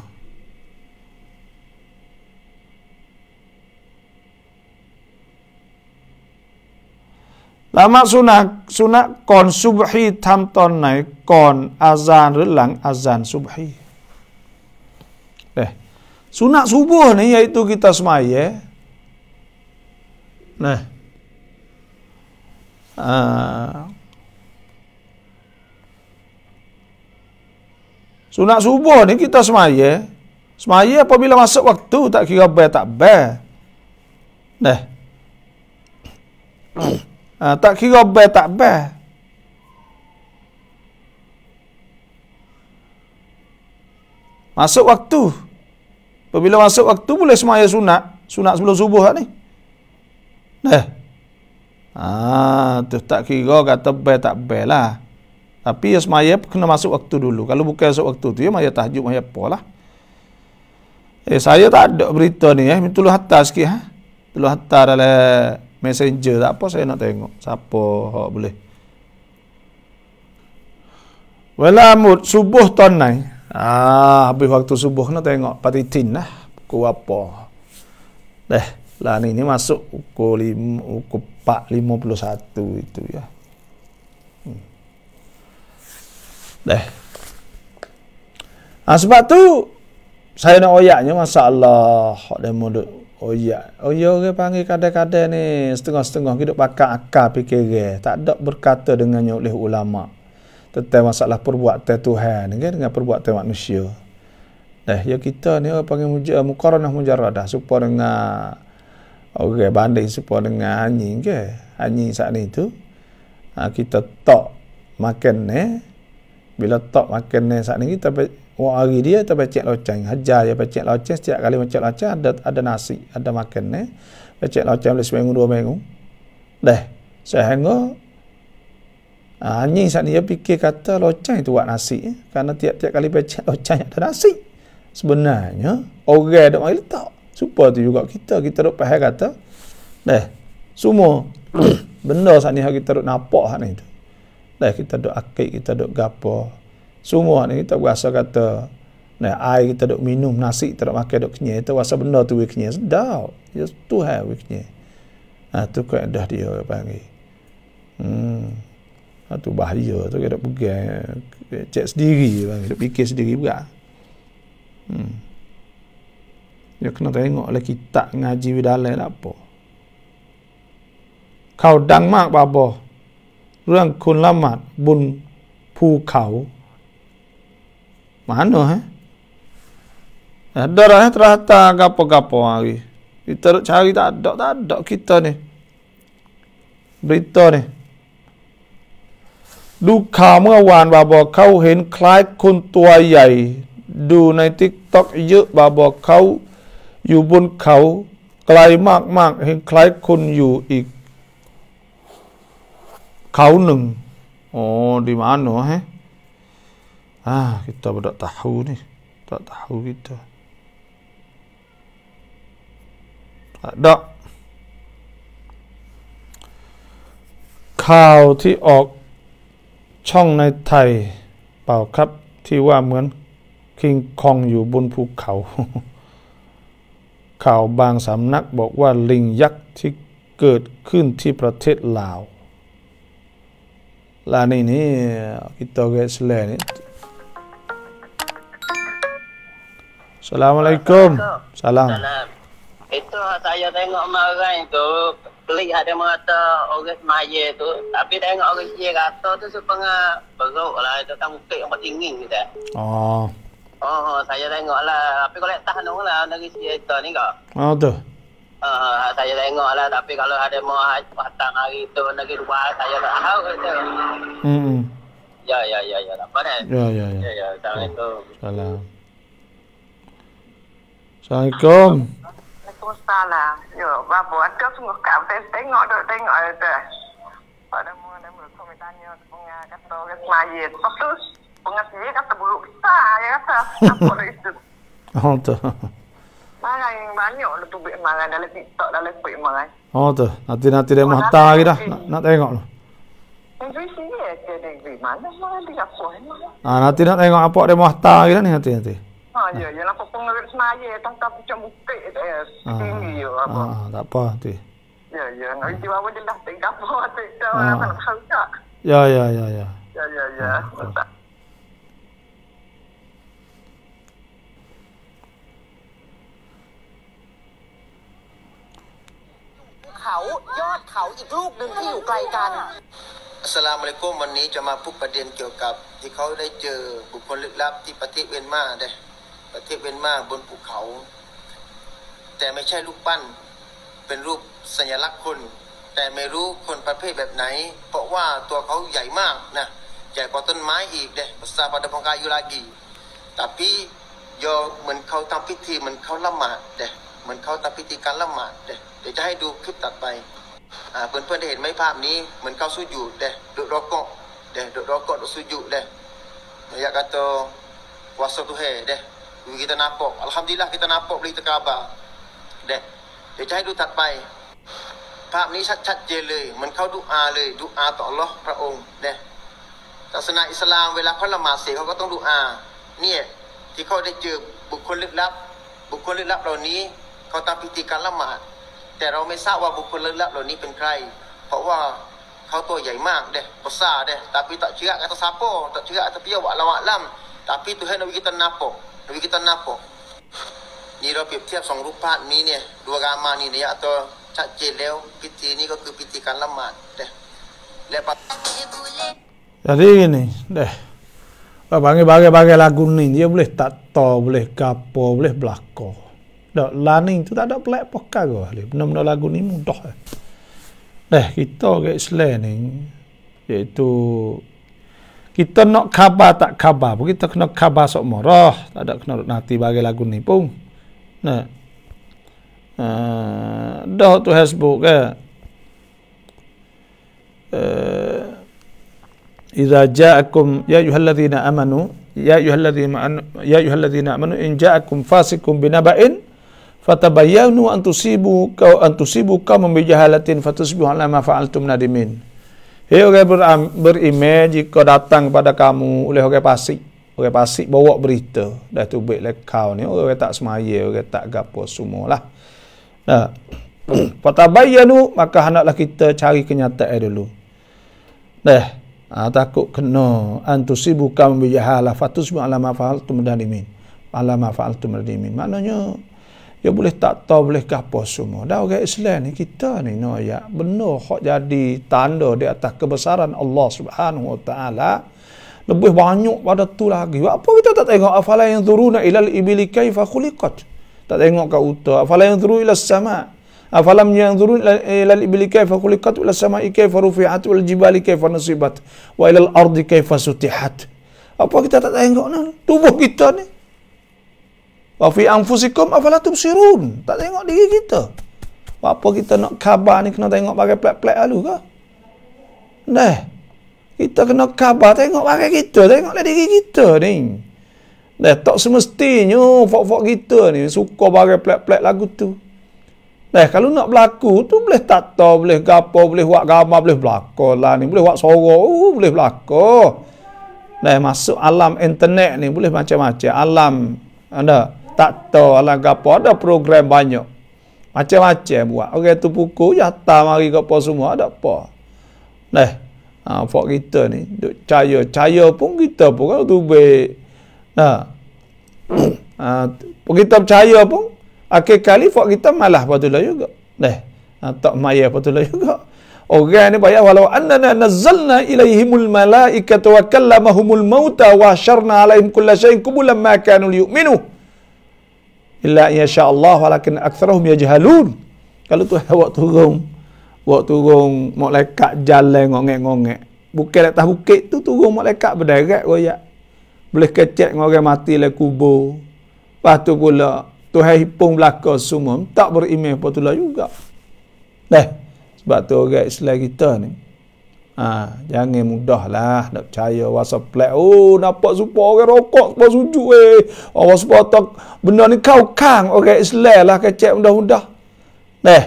Speaker 1: ละหมาดสุนัขสุนัขก่อนซุบฮีทําตอนไหนก่อนอาซานหรือหลังอาซานซุบฮีเอ๊ะสุนัขซุบฮ์นี่ yaitu kita semai ya นะอ่าสุนัขซุบฮ์นี่ kita semai ya semai apabila masuk waktu tak kira ba tak ba นะ ha, tak kira best tak best masuk waktu Bila masuk waktu boleh semaya sunat sunat sebelum subuh lah ni dah eh. ah tu tak kira kata best tak best lah tapi ya semaya kena masuk waktu dulu kalau bukan masuk waktu tu ya maya tahajud maya apa lah. eh saya tak ada berita ni eh minta hatta hantar sikit ha? Eh? lu dalam Messenger tak apa saya nak tengok siapa hok boleh. Wala mut subuh tonai. Ah habis waktu subuh nak tengok patitin lah. Ku apa? Deh, lah ni ni masuk pukul 5 pukul 4.51 itu ya. Hmm. Dah. Ah sebab tu saya nak oyaknya masya-Allah hok demo Oh ya, oh ya orang panggil kata-kata ni setengah-setengah kita pakai akal fikir tak ada berkata dengannya oleh ulama. Tentang masalah perbuatan Tuhan kan? dengan perbuatan manusia. Dah ya kita ni orang panggil muj- eh, mukaranah mujarradah supaya dengan orang okay, banding supaya dengan anjing ke? Kan? Anjing saat ni tu ha, kita tak makan ni bila tak makan ni saat ni kita Orang oh, hari dia tak pecek loceng. Hajar dia pecek loceng. Setiap kali pecek loceng ada ada nasi. Ada makan. Eh? Pecek loceng boleh seminggu dua minggu. Dah. saya Hanya Ah, ni dia fikir kata loceng tu buat nasi. Eh? Karena tiap-tiap kali pecek loceng ada nasi. Sebenarnya. Orang ada mari letak. Supaya tu juga kita. Kita duk pahal kata. Dah. Semua. benda saat ni kita duk nampak. Dah. Kita duk akik. Kita duk gapa. Kita duk gapa. Semua ni kita rasa kata nah, air kita duk minum, nasi kita duk makan duk kenyai, kita rasa benda tu duk kenyai. Sedap. Ya Tuhan duk kenyai. Ha, tu kan dah dia orang panggil. Hmm. Ha, tu bahaya tu kita duk pegang cek sendiri panggil, duk fikir sendiri juga. Hmm. Dia kena tengok lah kita ngaji widalai lah apa. Kau dang mak apa-apa. Rang kun lamat bun pu kau. มนเ मानो है ada lah terata g a p o g a p ต hari. Kita cari t a ต a d ดอกคิดตัวนี่บริตัวนี่ดูข่าวเมื่อวานบาบอกเขาเห็นคล้ายคนตัวใหญ่ ดูในทิกต็อกเยอะบาบอกเขา อยู่บนเขาไกลมากๆเห็นคล้ายคนอยู่อีก เขาหนึ่งอ๋อดีมานหนูฮะ Ah, kita pun tak tahu ni. Tak tahu kita. Tak ada. ข่าวที่ออก ช่องในไทย เปล่าครับ ที่ว่าเหมือน คิงคองอยู่บนภูเขา ข่าวบางสำนักบอกว่า ลิงยักษ์ที่เกิดขึ้นที่ประเทศลาวลานี่นี่กิตาเกสเลนี่ Assalamualaikum. Salam. Itu
Speaker 2: saya tengok orang itu klik ada mata orang semaya tu tapi tengok orang dia kata tu sepenga beruk lah itu kan mukit yang tinggi kita. Oh. Oh, saya tengok lah tapi kalau tak tahan lah dari si ni kak. Oh tu. Ah, saya tengok lah tapi kalau ada mau patang hari tu lagi dua saya tak tahu kata. Lah hmm. Ya ya ya ya. Apa ni? Kan? Ya ya ya. Ya ya. Assalamualaikum.
Speaker 1: Salam. Assalamualaikum.
Speaker 2: Assalamualaikum. Ya, babo ada sungguh kafe tengok dok tengok ada. Eh, Pada mengenai mulut kami tanya pengajian kata buruk besar
Speaker 1: ya kata apa itu oh tu Mana yang banyak lebih banyak dalam tiktok dalam Facebook oh tu nanti nanti dia mahu tahu lagi dah nak, nak tengok lu ah, Nanti nak tengok apa dia mahu tahu lagi dah ni nanti-nanti.
Speaker 2: Ayo, ya nak pengerit semaya tong tak macam
Speaker 1: bukit es. Tinggi yo apa. tak apa tu. Ya, ya, nak jiwa awak jelah tinggal apa tu tahu nak tahu tak. Ya, ya, ya, ya. Ya, ya, ya.
Speaker 2: เขายอดเขาอีกลูกหนึ่งที่อยู่ไกลกันอัสลามุอะลัยกุมวันนี้จะมาพูดประเด็นเกี่ยวกับ ที่เขาได้เจอบุคคลลึกลับที่ประเทศเวียนมาเด้ประเทศเวียนมาบนภูเขา แต่ไม่ใช่รูปปั้น เป็นรูปสัญลักษณ์คน แต่ไม่รู้คนประเภทแบบไหน เพราะว่าตัวเขาใหญ่มากนะใหญ่กว่าต้นไม้อีกเดยภาษาปพงกายุรากีแต่พี่ยอเหมือนเขาทำพิธีเหมือนเขาละหมาดเด้เหมือนเขาทำพิธีการละหมาดเด้เดี๋ยวจะให้ดูคลิปตัดไปอ่าเพื่อนเพื่อนได้เห็นไหมภาพนี้เหมือนเขาสู้อยู่เด้ดุรอกเด้ดุรอกดุสู้อยู่เด้อยากจะตวาสตุเฮเด้ Bagi kita nampak. Alhamdulillah kita nampak boleh terkabar. Dek, Dia cahaya tu tak baik. Pak ni sat cat je le. Men kau doa le. Doa tu Allah praung. Dah. Tak senang Islam. Bila kau lah masih. Kau kau tong doa. Ni eh. Di kau dah je. Bukul lelap. Bukul lelap lo ni. Kau tak piti kan lemah. Tapi kita tak tahu bukul lelap lo ni pen kerai. Sebab kau tu jai mak deh. Besar deh. Tapi tak cerak kata siapa. Tak cerak kata pihak wak lam Tapi Tuhan nak kita nampak. ဒီကိတနာပေါ့ဒီရောပြပြဆောင်ရူပတ်မီနီဒူဂါမာနီနီအတောချက်က
Speaker 1: ျဲလဲပီတီနီကိုပီတီကလမတ်တဲ့လေပတ်ရည်ရင်းနေတဲ့ဘာဘာငယ်ဘာငယ်ဘာငယ်လာကူနင်းဒီဘလက်တတ်တော်ဘလက်ကပေါ်ဘလက်ဘလက်ကောတော့လာနင်းတူတာတော့ဘလက်ပေါကကောလေနမ်နလာကူနီမှုတော့တဲ့ကိတောကေစလဲနေတဲ့တူ kita nak khabar tak khabar pun kita kena khabar sok marah tak ada kena nanti bagi lagu ni pun nah uh, dah tu hasbuk ke eh? uh, Iza ja'akum ya ayyuhalladzina amanu ya ayyuhalladzina ya ayyuhalladzina amanu in ja'akum fasikum binaba'in fatabayyanu antusibu kau antusibu kau membijahalatin ka mumbijahalatin fatusbihu ala ma fa'altum nadimin Hei orang okay, berimej jika datang kepada kamu oleh orang pasik. Orang pasik bawa berita. Dah tu baiklah kau ni. Orang tak semaya. Orang tak gapo semua lah. Nah. Fatabayanu maka anaklah kita cari kenyataan dulu. Dah. Ha, takut kena antusi bukan bijahalah fatus bu alama faal tu mudalimin. Alama faal tu mudalimin. Maknanya dia ya boleh tak tahu boleh ke apa semua dah orang Islam ni kita ni no ya benar hak jadi tanda di atas kebesaran Allah Subhanahu wa taala lebih banyak pada tu lagi apa kita tak tengok afala yang zuruna ilal ibili kaifa khuliqat tak tengok ke uta afala yang zuru ila sama Afalam yang zurun ilal ibli kaifa khuliqat ila samai kaifa rufi'at wal jibali kaifa nasibat wa ilal ardi kaifa sutihat. Apa kita tak tengok ni? Tubuh kita ni. Wa fi anfusikum afala tubsirun? Tak tengok diri kita. Apa kita nak khabar ni kena tengok pakai plek-plek lalu ke? Dah. Kita kena khabar tengok pakai kita, tengoklah diri kita ni. Dah tak semestinya fok-fok kita ni suka pakai plek-plek lagu tu. Dah kalau nak berlaku tu boleh tak tahu, boleh gapo, boleh buat gambar, boleh lah ni, boleh buat suara, uh, boleh berlakon. Dah masuk alam internet ni boleh macam-macam, alam anda tak tahu alangkah apa ada program banyak macam-macam buat orang okay, tu pukul jatah ya, mari ke apa semua ada apa leh ha, fok kita ni duk caya caya pun kita pun kalau tu be. nah ha, ha kita percaya pun akhir kali fok kita malah patulah juga leh ha, tak maya patulah juga Orang ni bayar walau annana nazzalna ilaihimul malaikata wa kallamahumul mauta wa syarna alaihim kulla syai'in qabla ma kanu yu'minu illa insya Allah walakin aktsarhum yajhalun kalau tu awak turun awak turun malaikat jalan ngongek-ngongek bukan nak tahu bukit tu turun malaikat berderet royak boleh kecek dengan orang mati le kubur lepas tu pula Tuhan hipung belaka semua tak berimeh apa lah juga Dah. sebab tu orang Islam kita ni Ha, jangan lah nak percaya wasap plek. Oh, nampak supa orang okay, rokok, supa sujud eh. Oh, wasap tak benda ni kau kang orang okay, Islam lah kecek mudah-mudah. Neh.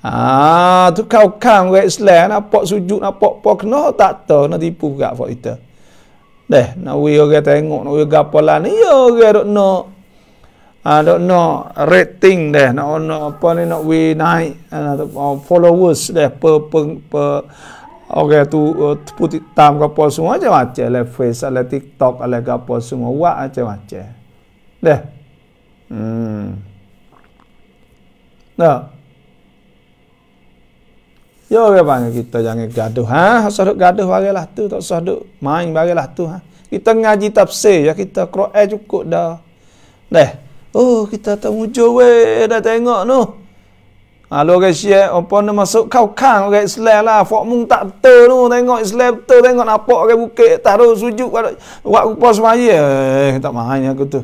Speaker 1: Ha, tu kau kang orang okay, Islam nampak sujud, nampak apa kena tak tahu nak tipu gak fak kita. Neh, nak we orang okay, tengok, nak we gapalan ni ya orang okay, dok nak ha, dok nak rating deh, nak nak apa ni nak we naik uh, followers deh per per, per Orang tu uh, eh, putih hitam ke apa semua macam macam lah. Face ala TikTok ala ke apa semua. Wah macam macam. Dah. Hmm. Dah. Ya orang panggil kita jangan gaduh. Ha? Asal duk gaduh bagi lah tu. Tak usah duk main bagi lah tu. Ha? Kita ngaji tafsir ya. Kita kru'ah cukup dah. Dah. Oh kita temujuh weh. Dah tengok noh. Ha, lo ke syia, apa ni masuk kau kang ke Islam lah. Fak mung tak ter tu, tengok Islam ter, tengok apa ke bukit, tak ada sujud. Wak wa, rupa semaya, eh, tak mahal aku tu.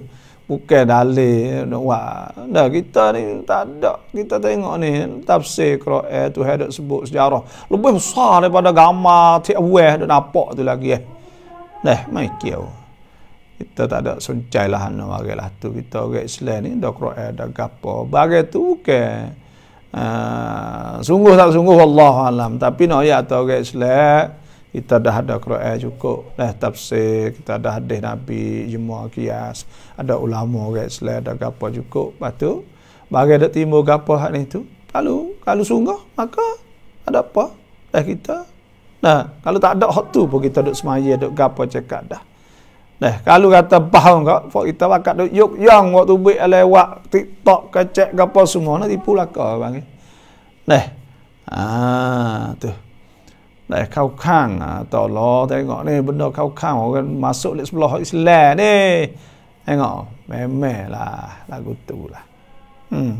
Speaker 1: Bukit dalil, wak. Dah kita ni tak ada. Kita tengok ni, tafsir kera'i eh, tu, ada sebut sejarah. Lebih besar daripada gamar, tiap weh, dan apa tu lagi eh. Dah, mai kiau. Kita tak ada sencai lah, nama lah tu. Kita ke Islam ni, dah kera'i, eh, dah Bagai tu, ke. Okay. Ah, sungguh tak sungguh Allah alam tapi nak ayat tau ke selek kita dah ada Quran cukup dah tafsir kita dah hadis Nabi jemaah kias ada ulama ke selek ada gapo cukup patu bagi dak timbo gapo hak ni tu kalau kalau sungguh maka ada apa dah kita nah kalau tak ada hak tu pun kita duk semaya duk gapo cekak dah Nah, kalau kata paham kau, fok kita bakat duk yuk yang waktu buat lewat TikTok ke cek apa semua nanti pula kau bang. Nah. Ah, tu. Nah, kau kang atau ah, lo tengok ni benda kau kang orang kan masuk dekat sebelah Islam ni. Tengok, lah, lagu tu lah. Hmm.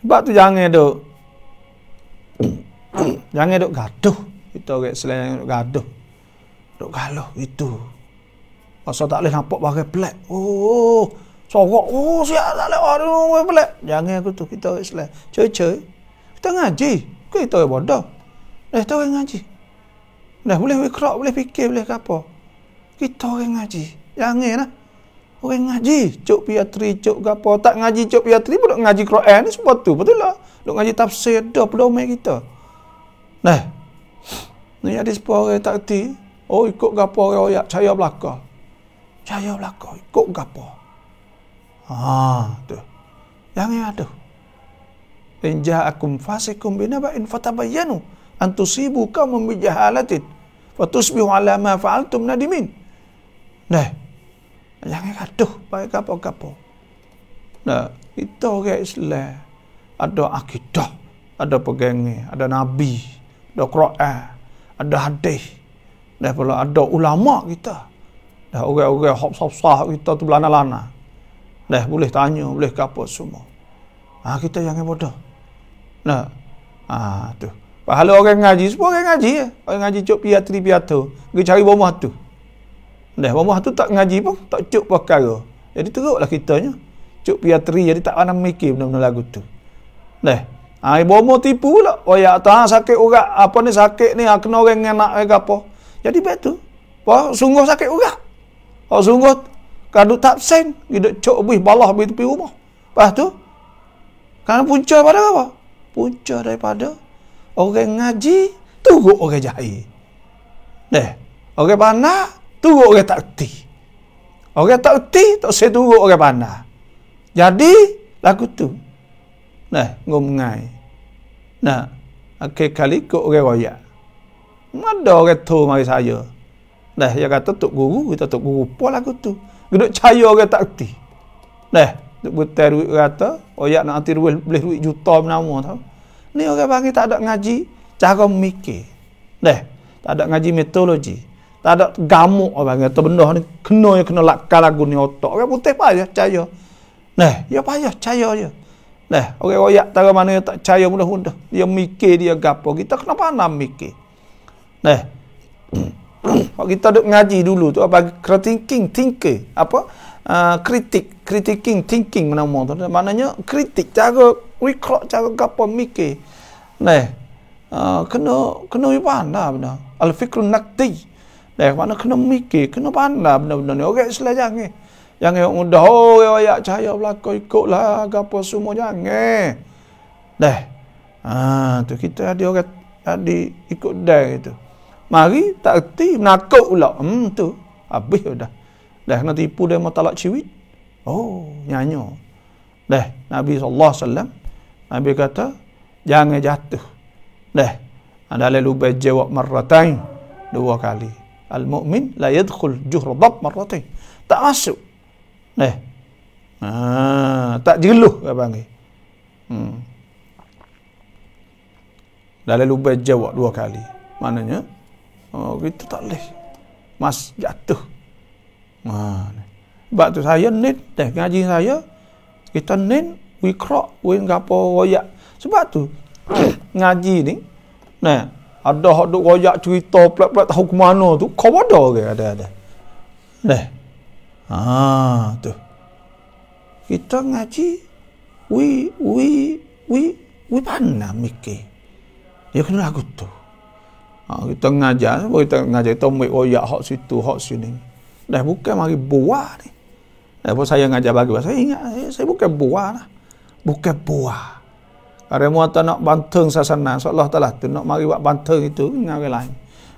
Speaker 1: Sebab tu jangan duk jangan duk gaduh kita orang selain gaduh dok galuh itu masa tak boleh nampak barang pelak oh, oh sorok oh siap tak boleh aduh pelak jangan aku tu kita orang selain cuy cuy kita ngaji kita orang bodoh dah eh, kita orang ngaji dah boleh berkrok boleh fikir boleh apa kita orang ngaji jangan lah orang ngaji cuk piatri cuk apa tak ngaji cuk piatri pun duk ngaji Quran ni semua tu betul lah duk ngaji tafsir dah pedoman kita nah Ni ada sepuluh orang tak kerti. Oh, ikut gapa orang oyak, caya belakang. Caya belakang, ikut gapa. Ha, tu. Yang ni ada. In akum fasikum bina binaba'in fatabayyanu antusibu kaumun bijahalatin fatusbihu ala ma fa'altum nadimin. Nah. Yang ni ada, baik gapa-gapa. Nah, itu orang Islam. Ada akidah, ada pegangnya, ada nabi ada Quran, ada hadis. Dah pula ada ulama kita. Dah orang-orang hop sop kita tu belana-lana. Dah boleh tanya, boleh ke apa semua. Ah ha, kita jangan bodoh. Nah. Ha, ah tu. Pahala orang ngaji, semua orang ngaji. ya Orang ngaji cuk piatri piatu. Pergi cari bomoh tu. Dah bomoh tu tak ngaji pun, tak cuk perkara. Jadi teruklah kitanya. Cuk piatri jadi tak pandang mikir benda-benda lagu tu. Dah. Ha, ibu umur tipu pula. Oh ya, tak ha, sakit urat. Apa ni sakit ni, ha, kena orang yang nak apa. Jadi baik tu. Oh, sungguh sakit urat. Oh, sungguh kaduk tak sen. Gidak cok buih balah di tepi rumah. Lepas tu, kan punca daripada apa? Punca daripada orang ngaji, tunggu orang jahil. Deh, orang panah, tunggu orang tak erti. Orang tak erti, tak saya orang panah. Jadi, lagu tu. Nah, ngumngai. Nah, akhir kali ikut orang royak. Ada orang tu mari saya. Nah, dia kata tok guru, kita tok guru pun lagu tu. Geduk cahaya orang tak kerti. Nah, duk butai duit rata, royak nak hati duit, beli duit juta bernama tau. Ni orang bagi tak ada ngaji, cara mikir, Nah, tak ada ngaji metodologi. Tak ada gamuk orang kata benda ni, kena yang kena lakar lagu ni otak. Orang putih payah cahaya. Nah, ya payah cahaya je. Ya. Nah, orang okay, royak tara mana tak percaya mula hunda. Dia mikir dia gapo. Kita kenapa nak mikir? Nah. Kalau kita duk ngaji dulu tu apa thinking thinker apa uh, kritik critiquing thinking mana mau tu maknanya kritik cara recall cara gapo mikir. Nah. Uh, kena kena ipan dah benar. Al fikrun nakti. Nah, mana kena mikir, kena pandang? Lah benar-benar ni. Orang okay, selajang ni. Eh. Jangan orang muda, oh, ya, ya, cahaya belakang, ikutlah, apa semua, jangan. Dah. Ha, tu kita ada orang, ada ikut dah gitu. Mari, tak erti, menakut pula. Hmm, tu. Habis dah. Dah, nanti tipu dia mau talak ciwit. Oh, nyanyo. Dah, Nabi SAW, Nabi kata, jangan jatuh. Dah. Ada lalu jawab meratain. Dua kali. Al-mu'min la yadkhul juhradab meratain. Tak masuk Eh. Ha, tak jeluh kau panggil. Hmm. Dah lalu jawab dua kali. Maknanya, oh, kita tak boleh. Mas jatuh. Ha. Sebab tu saya ni, teh ngaji saya, kita ni, we crock, we ngapa royak. Sebab tu, ngaji ni, nah, ada hok duk royak cerita plat-plat tahu ke mana tu, kau bodoh ke ada-ada. Dah. Ha tu. Kita ngaji wi wi wi wi panna miki. Ya kena aku tu. Ha, kita ngajar, kita ngajar kita ambil oyak hak situ hak sini. Dah bukan mari buah ni. Dah pun saya ngajar bagi bahasa saya ingat saya, eh, saya bukan buah lah. Bukan buah. Kare mu ta nak banteng sasana, so Allah Taala tu nak mari buat banteng itu dengan orang lain.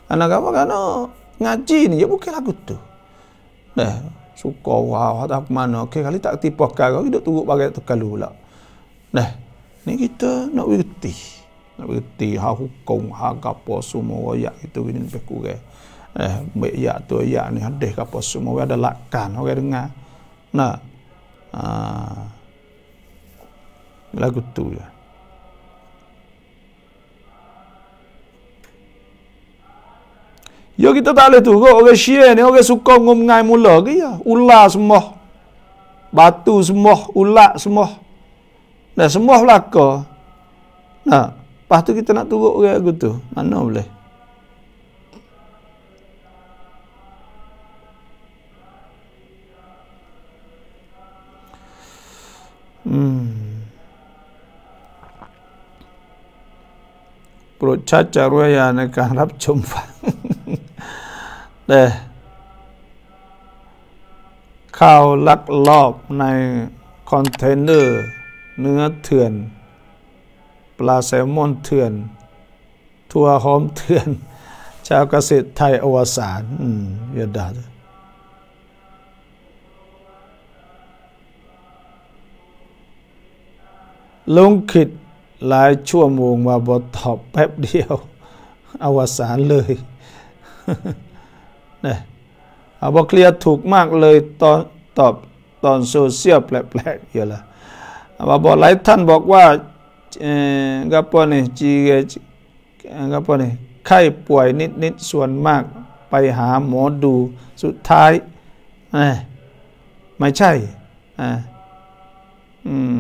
Speaker 1: Karena apa? Karena ngaji ni ya bukan lagu tu. Dah suka wah tak mana okey kali tak tipu akal hidup turun bagai tu kalu pula nah ni kita nak berhenti nak berhenti ha hukum ha apa semua royak itu ini lebih kurang eh baik ya tu ya ni hadis apa semua ada lakan orang dengar nah ah lagu tu ya. Lah. Ya kita tak boleh turut orang Syia ni orang suka ngumngai mula ke ya. Ular semua. Batu semua, ulat semua. Nah, semua belaka. Nah, lepas tu kita nak turut orang aku tu. Mana boleh? Hmm. Perut caca ruaya nak harap jumpa. แต่ข้าวลักลอบในคอนเทนเนอร์ เนื้อเถื่อน ปลาแซลมอนเถื่อน ทัวหอมเถื่อน ชาวเกษตรไทยอวสานอืมยอดดาลงขิดหลายชั่วโมงมาบททอบแป๊บเดียว อวสานเลยนะอาบอกเคลียร์ถูกมากเลยตอนตอบตอนโซเชียลแปลกๆเยอะละอาบอกหลายท่านบอกว่า เอ่อกระปอนี่จีเกกระปอนี่ไข้ป่วยนิดๆส่วนมาก ไปหาหมอดู สุดท้ายไม่ใช่ อ่าอืม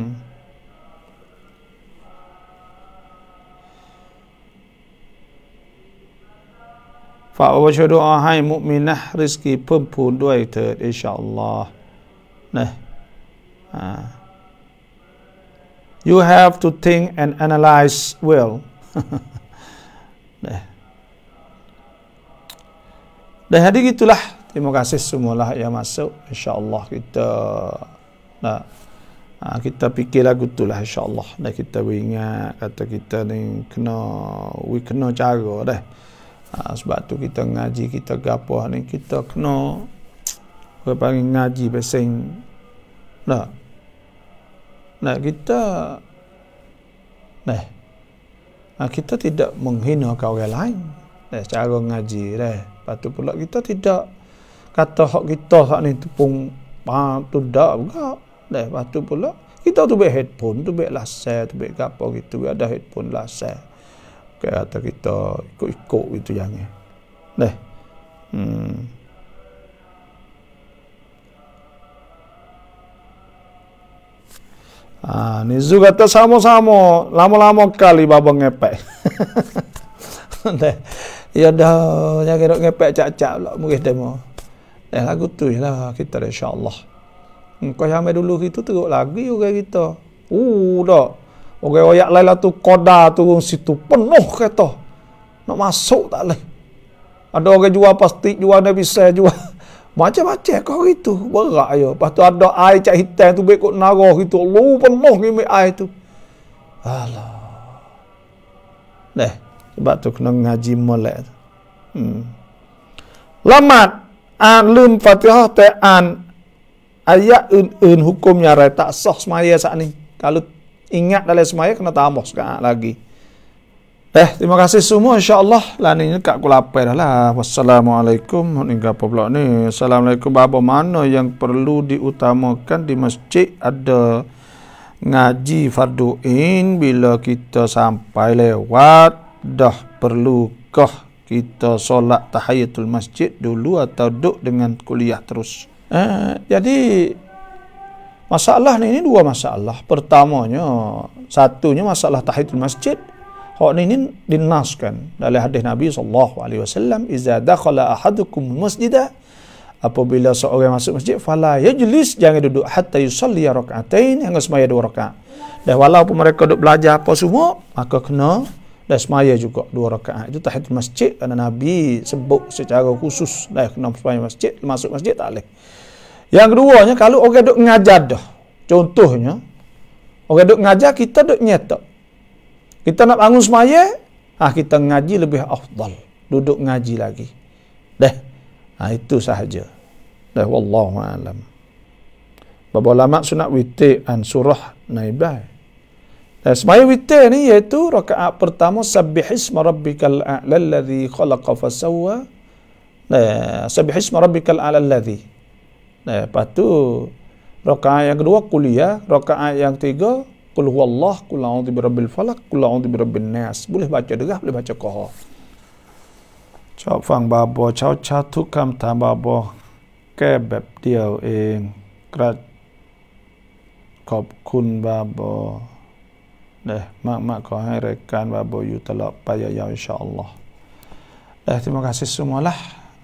Speaker 1: ฝากอวชดอาให้มุมีนะริสกีเพิ่มพูนด้วยเถิดอินชาอัลลอฮ์นะ ha. you have to think and analyze well นะดังนั้นกิตุลาขอบคุณทุกคนที่มาสู่อินชาอัลลอฮ์กิตะนะ Ha, kita fikir lagu tu lah insyaAllah. Dan kita ingat kata kita ni kena, we kena dah ha, sebab tu kita ngaji kita gapah ni kita kena kita panggil ngaji pasang nah nah kita nah nah ha, kita tidak menghina kau orang lain nah cara ngaji dah patu pula kita tidak kata hak kita hak ni tepung pang ha, tu dak juga nah patu pula kita tu be headphone tu be laser tu be gapo gitu ada headphone laser ke atau kita ikut-ikut itu yang ni. Nah. Hmm. Ha, ni Zul kata sama-sama lama-lama kali babo ngepek. ya dah, ya kira ngepek cak-cak pula murid demo. Eh lagu tu jelah kita insya-Allah. Hmm, kau yang dulu itu teruk lagi orang kita. Uh, dah. Orang ayat lain lah tu Koda turun situ Penuh keto, Nak masuk tak boleh Ada orang jual pasti Jual Nabi Sayyid Jual Macam-macam kau itu Berat ya Lepas ada air cak hitam tu Bekut naruh gitu Lu penuh ni air tu Alah Nah Sebab tu kena ngaji molek tu hmm. Lamat Alun Fatihah Te'an Ayat un-un hukumnya Rai sah semaya saat ni Kalau ingat dalam semaya kena tambah sekali lagi eh terima kasih semua insyaallah lah ni kat aku lapar dah lah wassalamualaikum ni apa pula ni assalamualaikum apa mana yang perlu diutamakan di masjid ada ngaji fardu'in bila kita sampai lewat dah perlu perlukah kita solat tahayyatul masjid dulu atau duduk dengan kuliah terus eh, jadi Masalah ni ni dua masalah. Pertamanya, satunya masalah tahiyatul masjid. Hak ni ni dinaskan dalam hadis Nabi sallallahu alaihi wasallam, "Iza dakhala ahadukum masjida" Apabila seorang masuk masjid, fala yajlis jangan duduk hatta yusalli rak'atain hingga semaya dua rakaat. Dan walaupun mereka duduk belajar apa semua, maka kena dan semaya juga dua rakaat. Itu tahiyatul masjid kerana Nabi sebut secara khusus dan kena semaya masjid, masuk masjid tak boleh. Yang keduanya kalau orang duk ngajar dah. Contohnya orang duk ngajar kita duk nyetak. Kita nak bangun semaya, ha, kita ngaji lebih afdal. Duduk ngaji lagi. Dah. Ha, itu sahaja. Dah wallahu alam. Bapa lama sunat witik an surah naibah Dan semaya witik ni iaitu rakaat pertama subbihisma rabbikal a'la allazi khalaqa fasawwa. Nah, subbihisma rabbikal a'la allazi. Nah, eh, lepas tu rakaat yang kedua kuliah, rakaat yang ketiga qul huwallah qul a'udzu birabbil falaq qul a'udzu birabbin nas. Boleh baca derah, boleh baca qaha. Cak fang babo, cak cak tu kam ta babo. Ke bab dia eng. Eh, ya eh, semua lah.